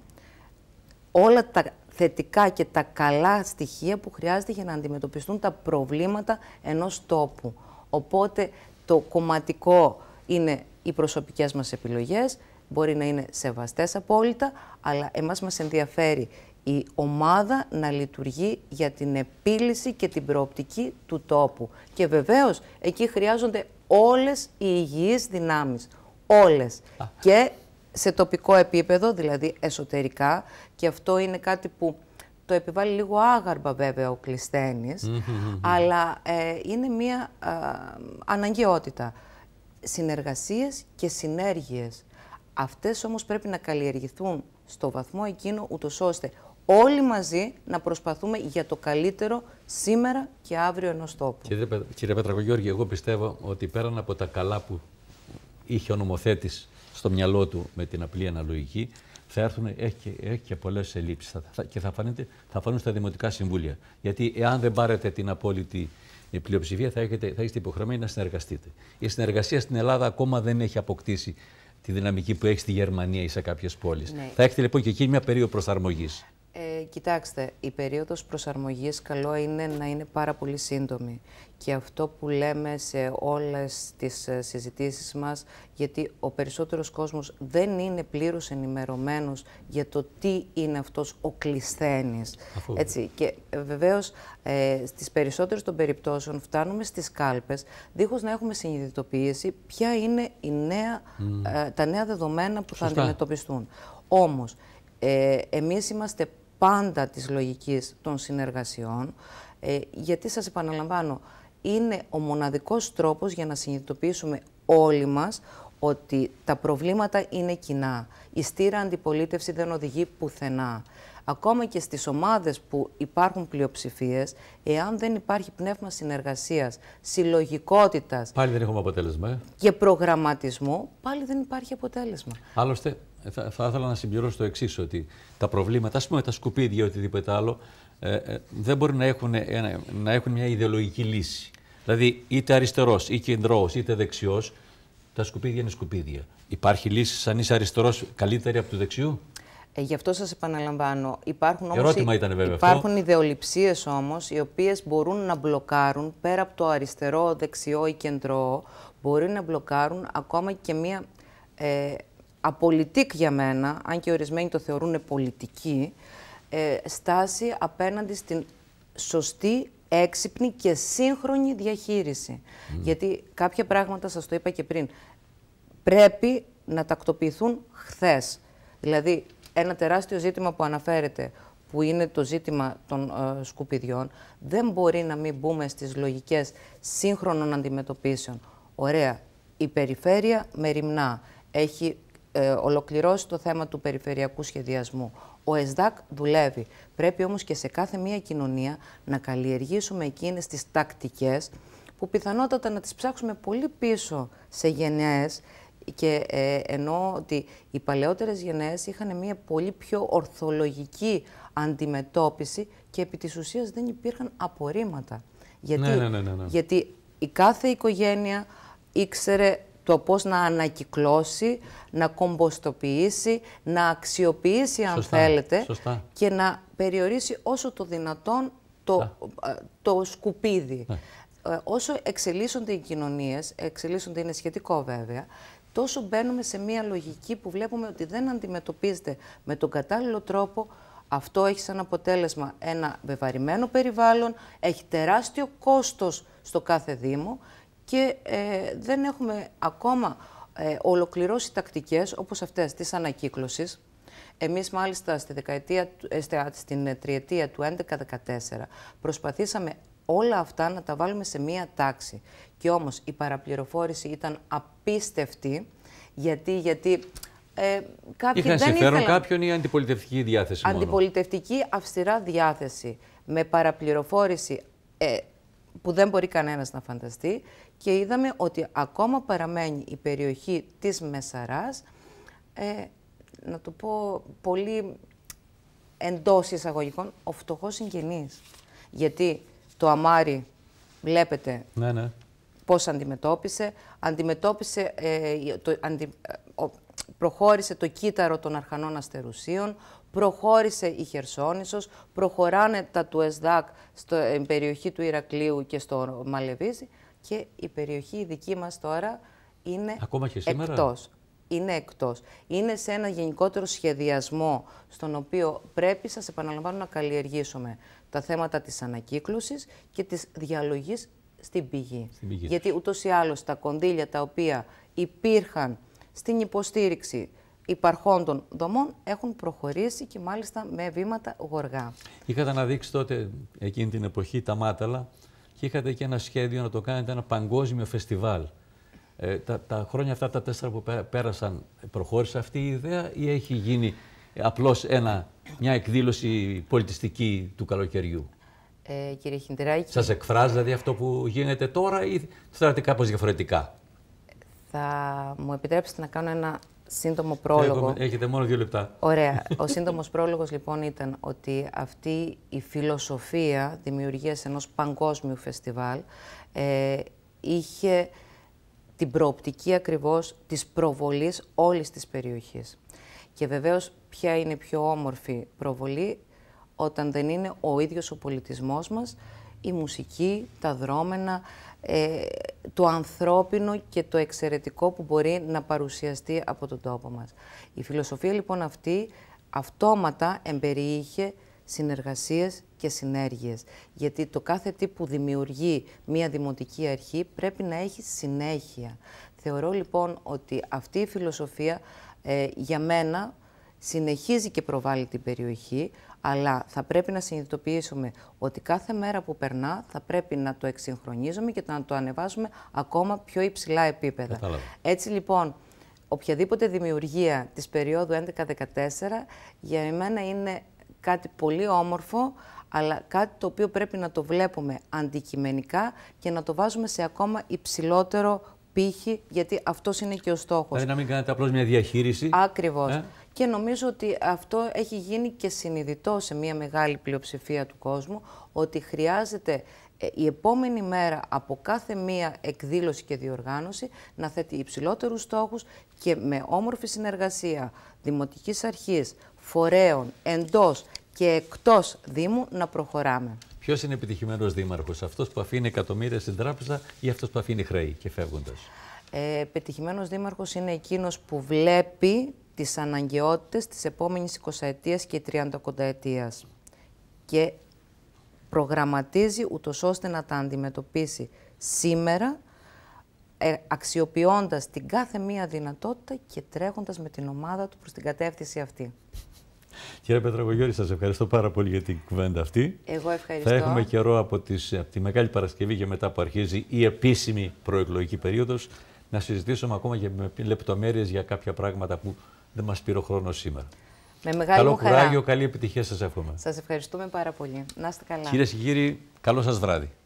όλα τα θετικά και τα καλά στοιχεία που χρειάζεται για να αντιμετωπιστούν τα προβλήματα ενός τόπου. Οπότε το κομματικό είναι οι προσωπικές μας επιλογές, μπορεί να είναι σεβαστές απόλυτα, αλλά εμάς μας ενδιαφέρει η ομάδα να λειτουργεί για την επίλυση και την προοπτική του τόπου. Και βεβαίως εκεί χρειάζονται όλες οι υγιείς δυνάμεις. Όλες. Και σε τοπικό επίπεδο, δηλαδή εσωτερικά, και αυτό είναι κάτι που το επιβάλλει λίγο άγαρμα βέβαια ο Κλεισθένης, αλλά ε, είναι μία ε, αναγκαιότητα συνεργασίες και συνέργειες. Αυτές όμως πρέπει να καλλιεργηθούν στο βαθμό εκείνο ούτως ώστε όλοι μαζί να προσπαθούμε για το καλύτερο σήμερα και αύριο ενός τόπου. Κύριε, κύριε Πετρακογιώργη, εγώ πιστεύω ότι πέραν από τα καλά που είχε ο νομοθέτης στο μυαλό του με την απλή αναλογική, θα έρθουν, έχει και, έχει και πολλές ελλείψεις και θα, θα φανούν στα δημοτικά συμβούλια. Γιατί εάν δεν πάρετε την απόλυτη η πλειοψηφία θα, έχετε, θα είστε υποχρεωμένοι να συνεργαστείτε. Η συνεργασία στην Ελλάδα ακόμα δεν έχει αποκτήσει τη δυναμική που έχει στη Γερμανία ή σε κάποιες πόλεις. Ναι. Θα έχετε λοιπόν και εκεί μια περίοδο προσαρμογής. Ε, κοιτάξτε, η περίοδος προσαρμογής καλό είναι να είναι πάρα πολύ σύντομη και αυτό που λέμε σε όλες τις ε, συζητήσεις μας, γιατί ο περισσότερος κόσμος δεν είναι πλήρως ενημερωμένος για το τι είναι αυτός ο κλεισθένης. Έτσι. Και ε, βεβαίως ε, στις περισσότερες των περιπτώσεων φτάνουμε στις κάλπες δίχως να έχουμε συνειδητοποιήσει ποια είναι η νέα, τα νέα δεδομένα που θα αντιμετωπιστούν. Όμως, ε, εμείς είμαστε πάντα της λογικής των συνεργασιών, ε, γιατί σας επαναλαμβάνω, είναι ο μοναδικός τρόπος για να συνειδητοποιήσουμε όλοι μας ότι τα προβλήματα είναι κοινά. Η στήρα αντιπολίτευση δεν οδηγεί πουθενά. Ακόμα και στις ομάδες που υπάρχουν πλειοψηφίες, εάν δεν υπάρχει πνεύμα συνεργασίας, συλλογικότητας... Πάλι δεν έχουμε αποτέλεσμα, ε? ...και προγραμματισμού, πάλι δεν υπάρχει αποτέλεσμα. Άλλωστε, ε, θα, θα ήθελα να συμπληρώσω το εξής, ότι τα προβλήματα, ας πούμε τα σκουπίδια ή οτιδήποτε άλλο, ε, ε, δεν μπορεί να έχουν, ένα, να έχουν μια ιδεολογική λύση. Δηλαδή, είτε αριστερός, είτε κεντρό, είτε δεξιός, τα σκουπίδια είναι σκουπίδια. Υπάρχει λύση, αν είσαι αριστερός, καλύτερη από του δεξιού. Ε, γι' αυτό σας επαναλαμβάνω. Υπάρχουν όμως, Υπάρχουν όμως, οι οποίες μπορούν να μπλοκάρουν πέρα από το αριστερό, δεξιό ή κεντρό, μπορεί να μπλοκάρουν ακόμα και μία ε, απολυτικ για μένα, αν και ορισμένοι το θεωρούν πολιτική, ε, στάση απέναντι στην σωστή, έξυπνη και σύγχρονη διαχείριση. Γιατί κάποια πράγματα, σας το είπα και πριν, πρέπει να τακτοποιηθούν χθες. Δηλαδή, ένα τεράστιο ζήτημα που αναφέρεται, που είναι το ζήτημα των ε, σκουπιδιών, δεν μπορεί να μην μπούμε στις λογικές σύγχρονων αντιμετωπίσεων. Ωραία, η περιφέρεια μεριμνά, έχει ε, ολοκληρώσει το θέμα του περιφερειακού σχεδιασμού. Ο ΕΣΔΑΚ δουλεύει. Πρέπει όμως και σε κάθε μία κοινωνία να καλλιεργήσουμε εκείνες τις τακτικές που πιθανότατα να τις ψάξουμε πολύ πίσω σε γενναίες και ε, ενώ ότι οι παλαιότερες γενναίες είχαν μία πολύ πιο ορθολογική αντιμετώπιση και επί της ουσίας δεν υπήρχαν απορρίμματα. Γιατί, ναι, ναι, ναι, γιατί η κάθε οικογένεια ήξερε το πώς να ανακυκλώσει, να κομποστοποιήσει, να αξιοποιήσει αν θέλετε και να περιορίσει όσο το δυνατόν το, ε, το σκουπίδι. Ναι. Ε, όσο εξελίσσονται οι κοινωνίες, εξελίσσονται είναι σχετικό βέβαια, τόσο μπαίνουμε σε μία λογική που βλέπουμε ότι δεν αντιμετωπίζεται με τον κατάλληλο τρόπο αυτό έχει σαν αποτέλεσμα ένα βεβαρημένο περιβάλλον, έχει τεράστιο κόστος στο κάθε Δήμο και ε, δεν έχουμε ακόμα ε, ολοκληρώσει τακτικές όπως αυτές της ανακύκλωσης. Εμείς μάλιστα στη δεκαετία, ε, στην τριετία του 2011 προσπαθήσαμε όλα αυτά να τα βάλουμε σε μία τάξη. Και όμως η παραπληροφόρηση ήταν απίστευτη γιατί, γιατί ε, κάποιοι δεν ήθελαν... κάποιον ή αντιπολιτευτική διάθεση Αντιπολιτευτική αυστηρά διάθεση με παραπληροφόρηση που δεν μπορεί κανένας να φανταστεί και είδαμε ότι ακόμα παραμένει η περιοχή της Μεσαράς, ε, να το πω πολύ εντός εισαγωγικών, ο φτωχός συγγενής. Γιατί το αμάρι, βλέπετε ναι, ναι. πώς αντιμετώπισε, αντιμετώπισε ε, το, αντι, προχώρησε το κύτταρο των αρχανών αστερουσίων, προχώρησε η Χερσόνησος, προχωράνε τα του ΕΣΔΑΚ στην ε, περιοχή του Ηρακλείου και στο Μαλεβίζη και η περιοχή η δική μας τώρα είναι Ακόμα εκτός. Είναι εκτός. Είναι σε ένα γενικότερο σχεδιασμό στον οποίο πρέπει, σας επαναλαμβάνω, να καλλιεργήσουμε τα θέματα της ανακύκλωσης και της διαλογής στην πηγή. Γιατί ούτως ή άλλως τα κονδύλια τα οποία υπήρχαν στην υποστήριξη υπαρχόντων δομών έχουν προχωρήσει και μάλιστα με βήματα γοργά. Είχατε αναδείξει τότε εκείνη την εποχή τα μάταλα και είχατε και ένα σχέδιο να το κάνετε ένα παγκόσμιο φεστιβάλ. Ε, τα, τα χρόνια αυτά, τα τέσσερα που πέρασαν, προχώρησε αυτή η ιδέα ή έχει γίνει απλώς ένα, μια εκδήλωση πολιτιστική του καλοκαιριού. Ε, κύριε Χιντεράκη... Σας εκφράζει δηλαδή αυτό που γίνεται τώρα ή θέλατε κάπως διαφορετικά. Θα μου επιτρέψετε να κάνω ένα σύντομο πρόλογο. Έχετε μόνο δύο λεπτά. Ωραία. Ο σύντομος πρόλογος λοιπόν ήταν ότι αυτή η φιλοσοφία δημιουργίας ενός παγκόσμιου φεστιβάλ ε, είχε την προοπτική ακριβώς της προβολής όλης της περιοχής. Και βεβαίως ποια είναι η πιο όμορφη προβολή όταν δεν είναι ο ίδιος ο πολιτισμός μας, η μουσική, τα δρόμενα, ε, το ανθρώπινο και το εξαιρετικό που μπορεί να παρουσιαστεί από τον τόπο μας. Η φιλοσοφία λοιπόν αυτή αυτόματα εμπεριείχε συνεργασίες και συνέργειες. Γιατί το κάθε τι που δημιουργεί μία δημοτική αρχή πρέπει να έχει συνέχεια. Θεωρώ λοιπόν ότι αυτή η φιλοσοφία ε, για μένα συνεχίζει και προβάλλει την περιοχή, αλλά θα πρέπει να συνειδητοποιήσουμε ότι κάθε μέρα που περνά θα πρέπει να το εξυγχρονίζουμε και να το ανεβάζουμε ακόμα πιο υψηλά επίπεδα. Έτσι λοιπόν, οποιαδήποτε δημιουργία της περίοδου 11-14 για εμένα είναι κάτι πολύ όμορφο, αλλά κάτι το οποίο πρέπει να το βλέπουμε αντικειμενικά και να το βάζουμε σε ακόμα υψηλότερο πύχη, γιατί αυτός είναι και ο στόχος. Δηλαδή να μην κάνετε απλώς μια διαχείριση. Ακριβώς. Ε και νομίζω ότι αυτό έχει γίνει και συνειδητό σε μια μεγάλη πλειοψηφία του κόσμου ότι χρειάζεται ε, η επόμενη μέρα από κάθε μία εκδήλωση και διοργάνωση να θέτει υψηλότερους στόχους και με όμορφη συνεργασία Δημοτικής Αρχής, φορέων, εντός και εκτός Δήμου να προχωράμε. Ποιος είναι επιτυχημένος Δήμαρχος, αυτός που αφήνει εκατομμύρια στην τράπεζα ή αυτός που αφήνει χρέη και φεύγοντας. Ε, πετυχημένος δήμαρχος είναι εκείνος που βλέπει τις αναγκαιότητες της επόμενης 20 ετίας και 30 ετίας και προγραμματίζει ούτως ώστε να τα αντιμετωπίσει σήμερα ε, αξιοποιώντας την κάθε μία δυνατότητα και τρέχοντας με την ομάδα του προς την κατεύθυνση αυτή. Κύριε Πετραγωγιώρη, σας ευχαριστώ πάρα πολύ για την κουβέντα αυτή. Εγώ ευχαριστώ. Θα έχουμε καιρό από, τις, από τη Μεγάλη Παρασκευή και μετά που αρχίζει η επίσημη προεκλογική περίοδος να συζητήσουμε ακόμα και με λεπτομέρειες για κάποια πράγματα που δεν μας πήρε ο χρόνος σήμερα. Με μεγάλη καλό μου χαρά. κουράγιο, καλή επιτυχία σας εύχομαι. Σας ευχαριστούμε πάρα πολύ. Να είστε καλά. Κυρίες και κύριοι, καλό σας βράδυ.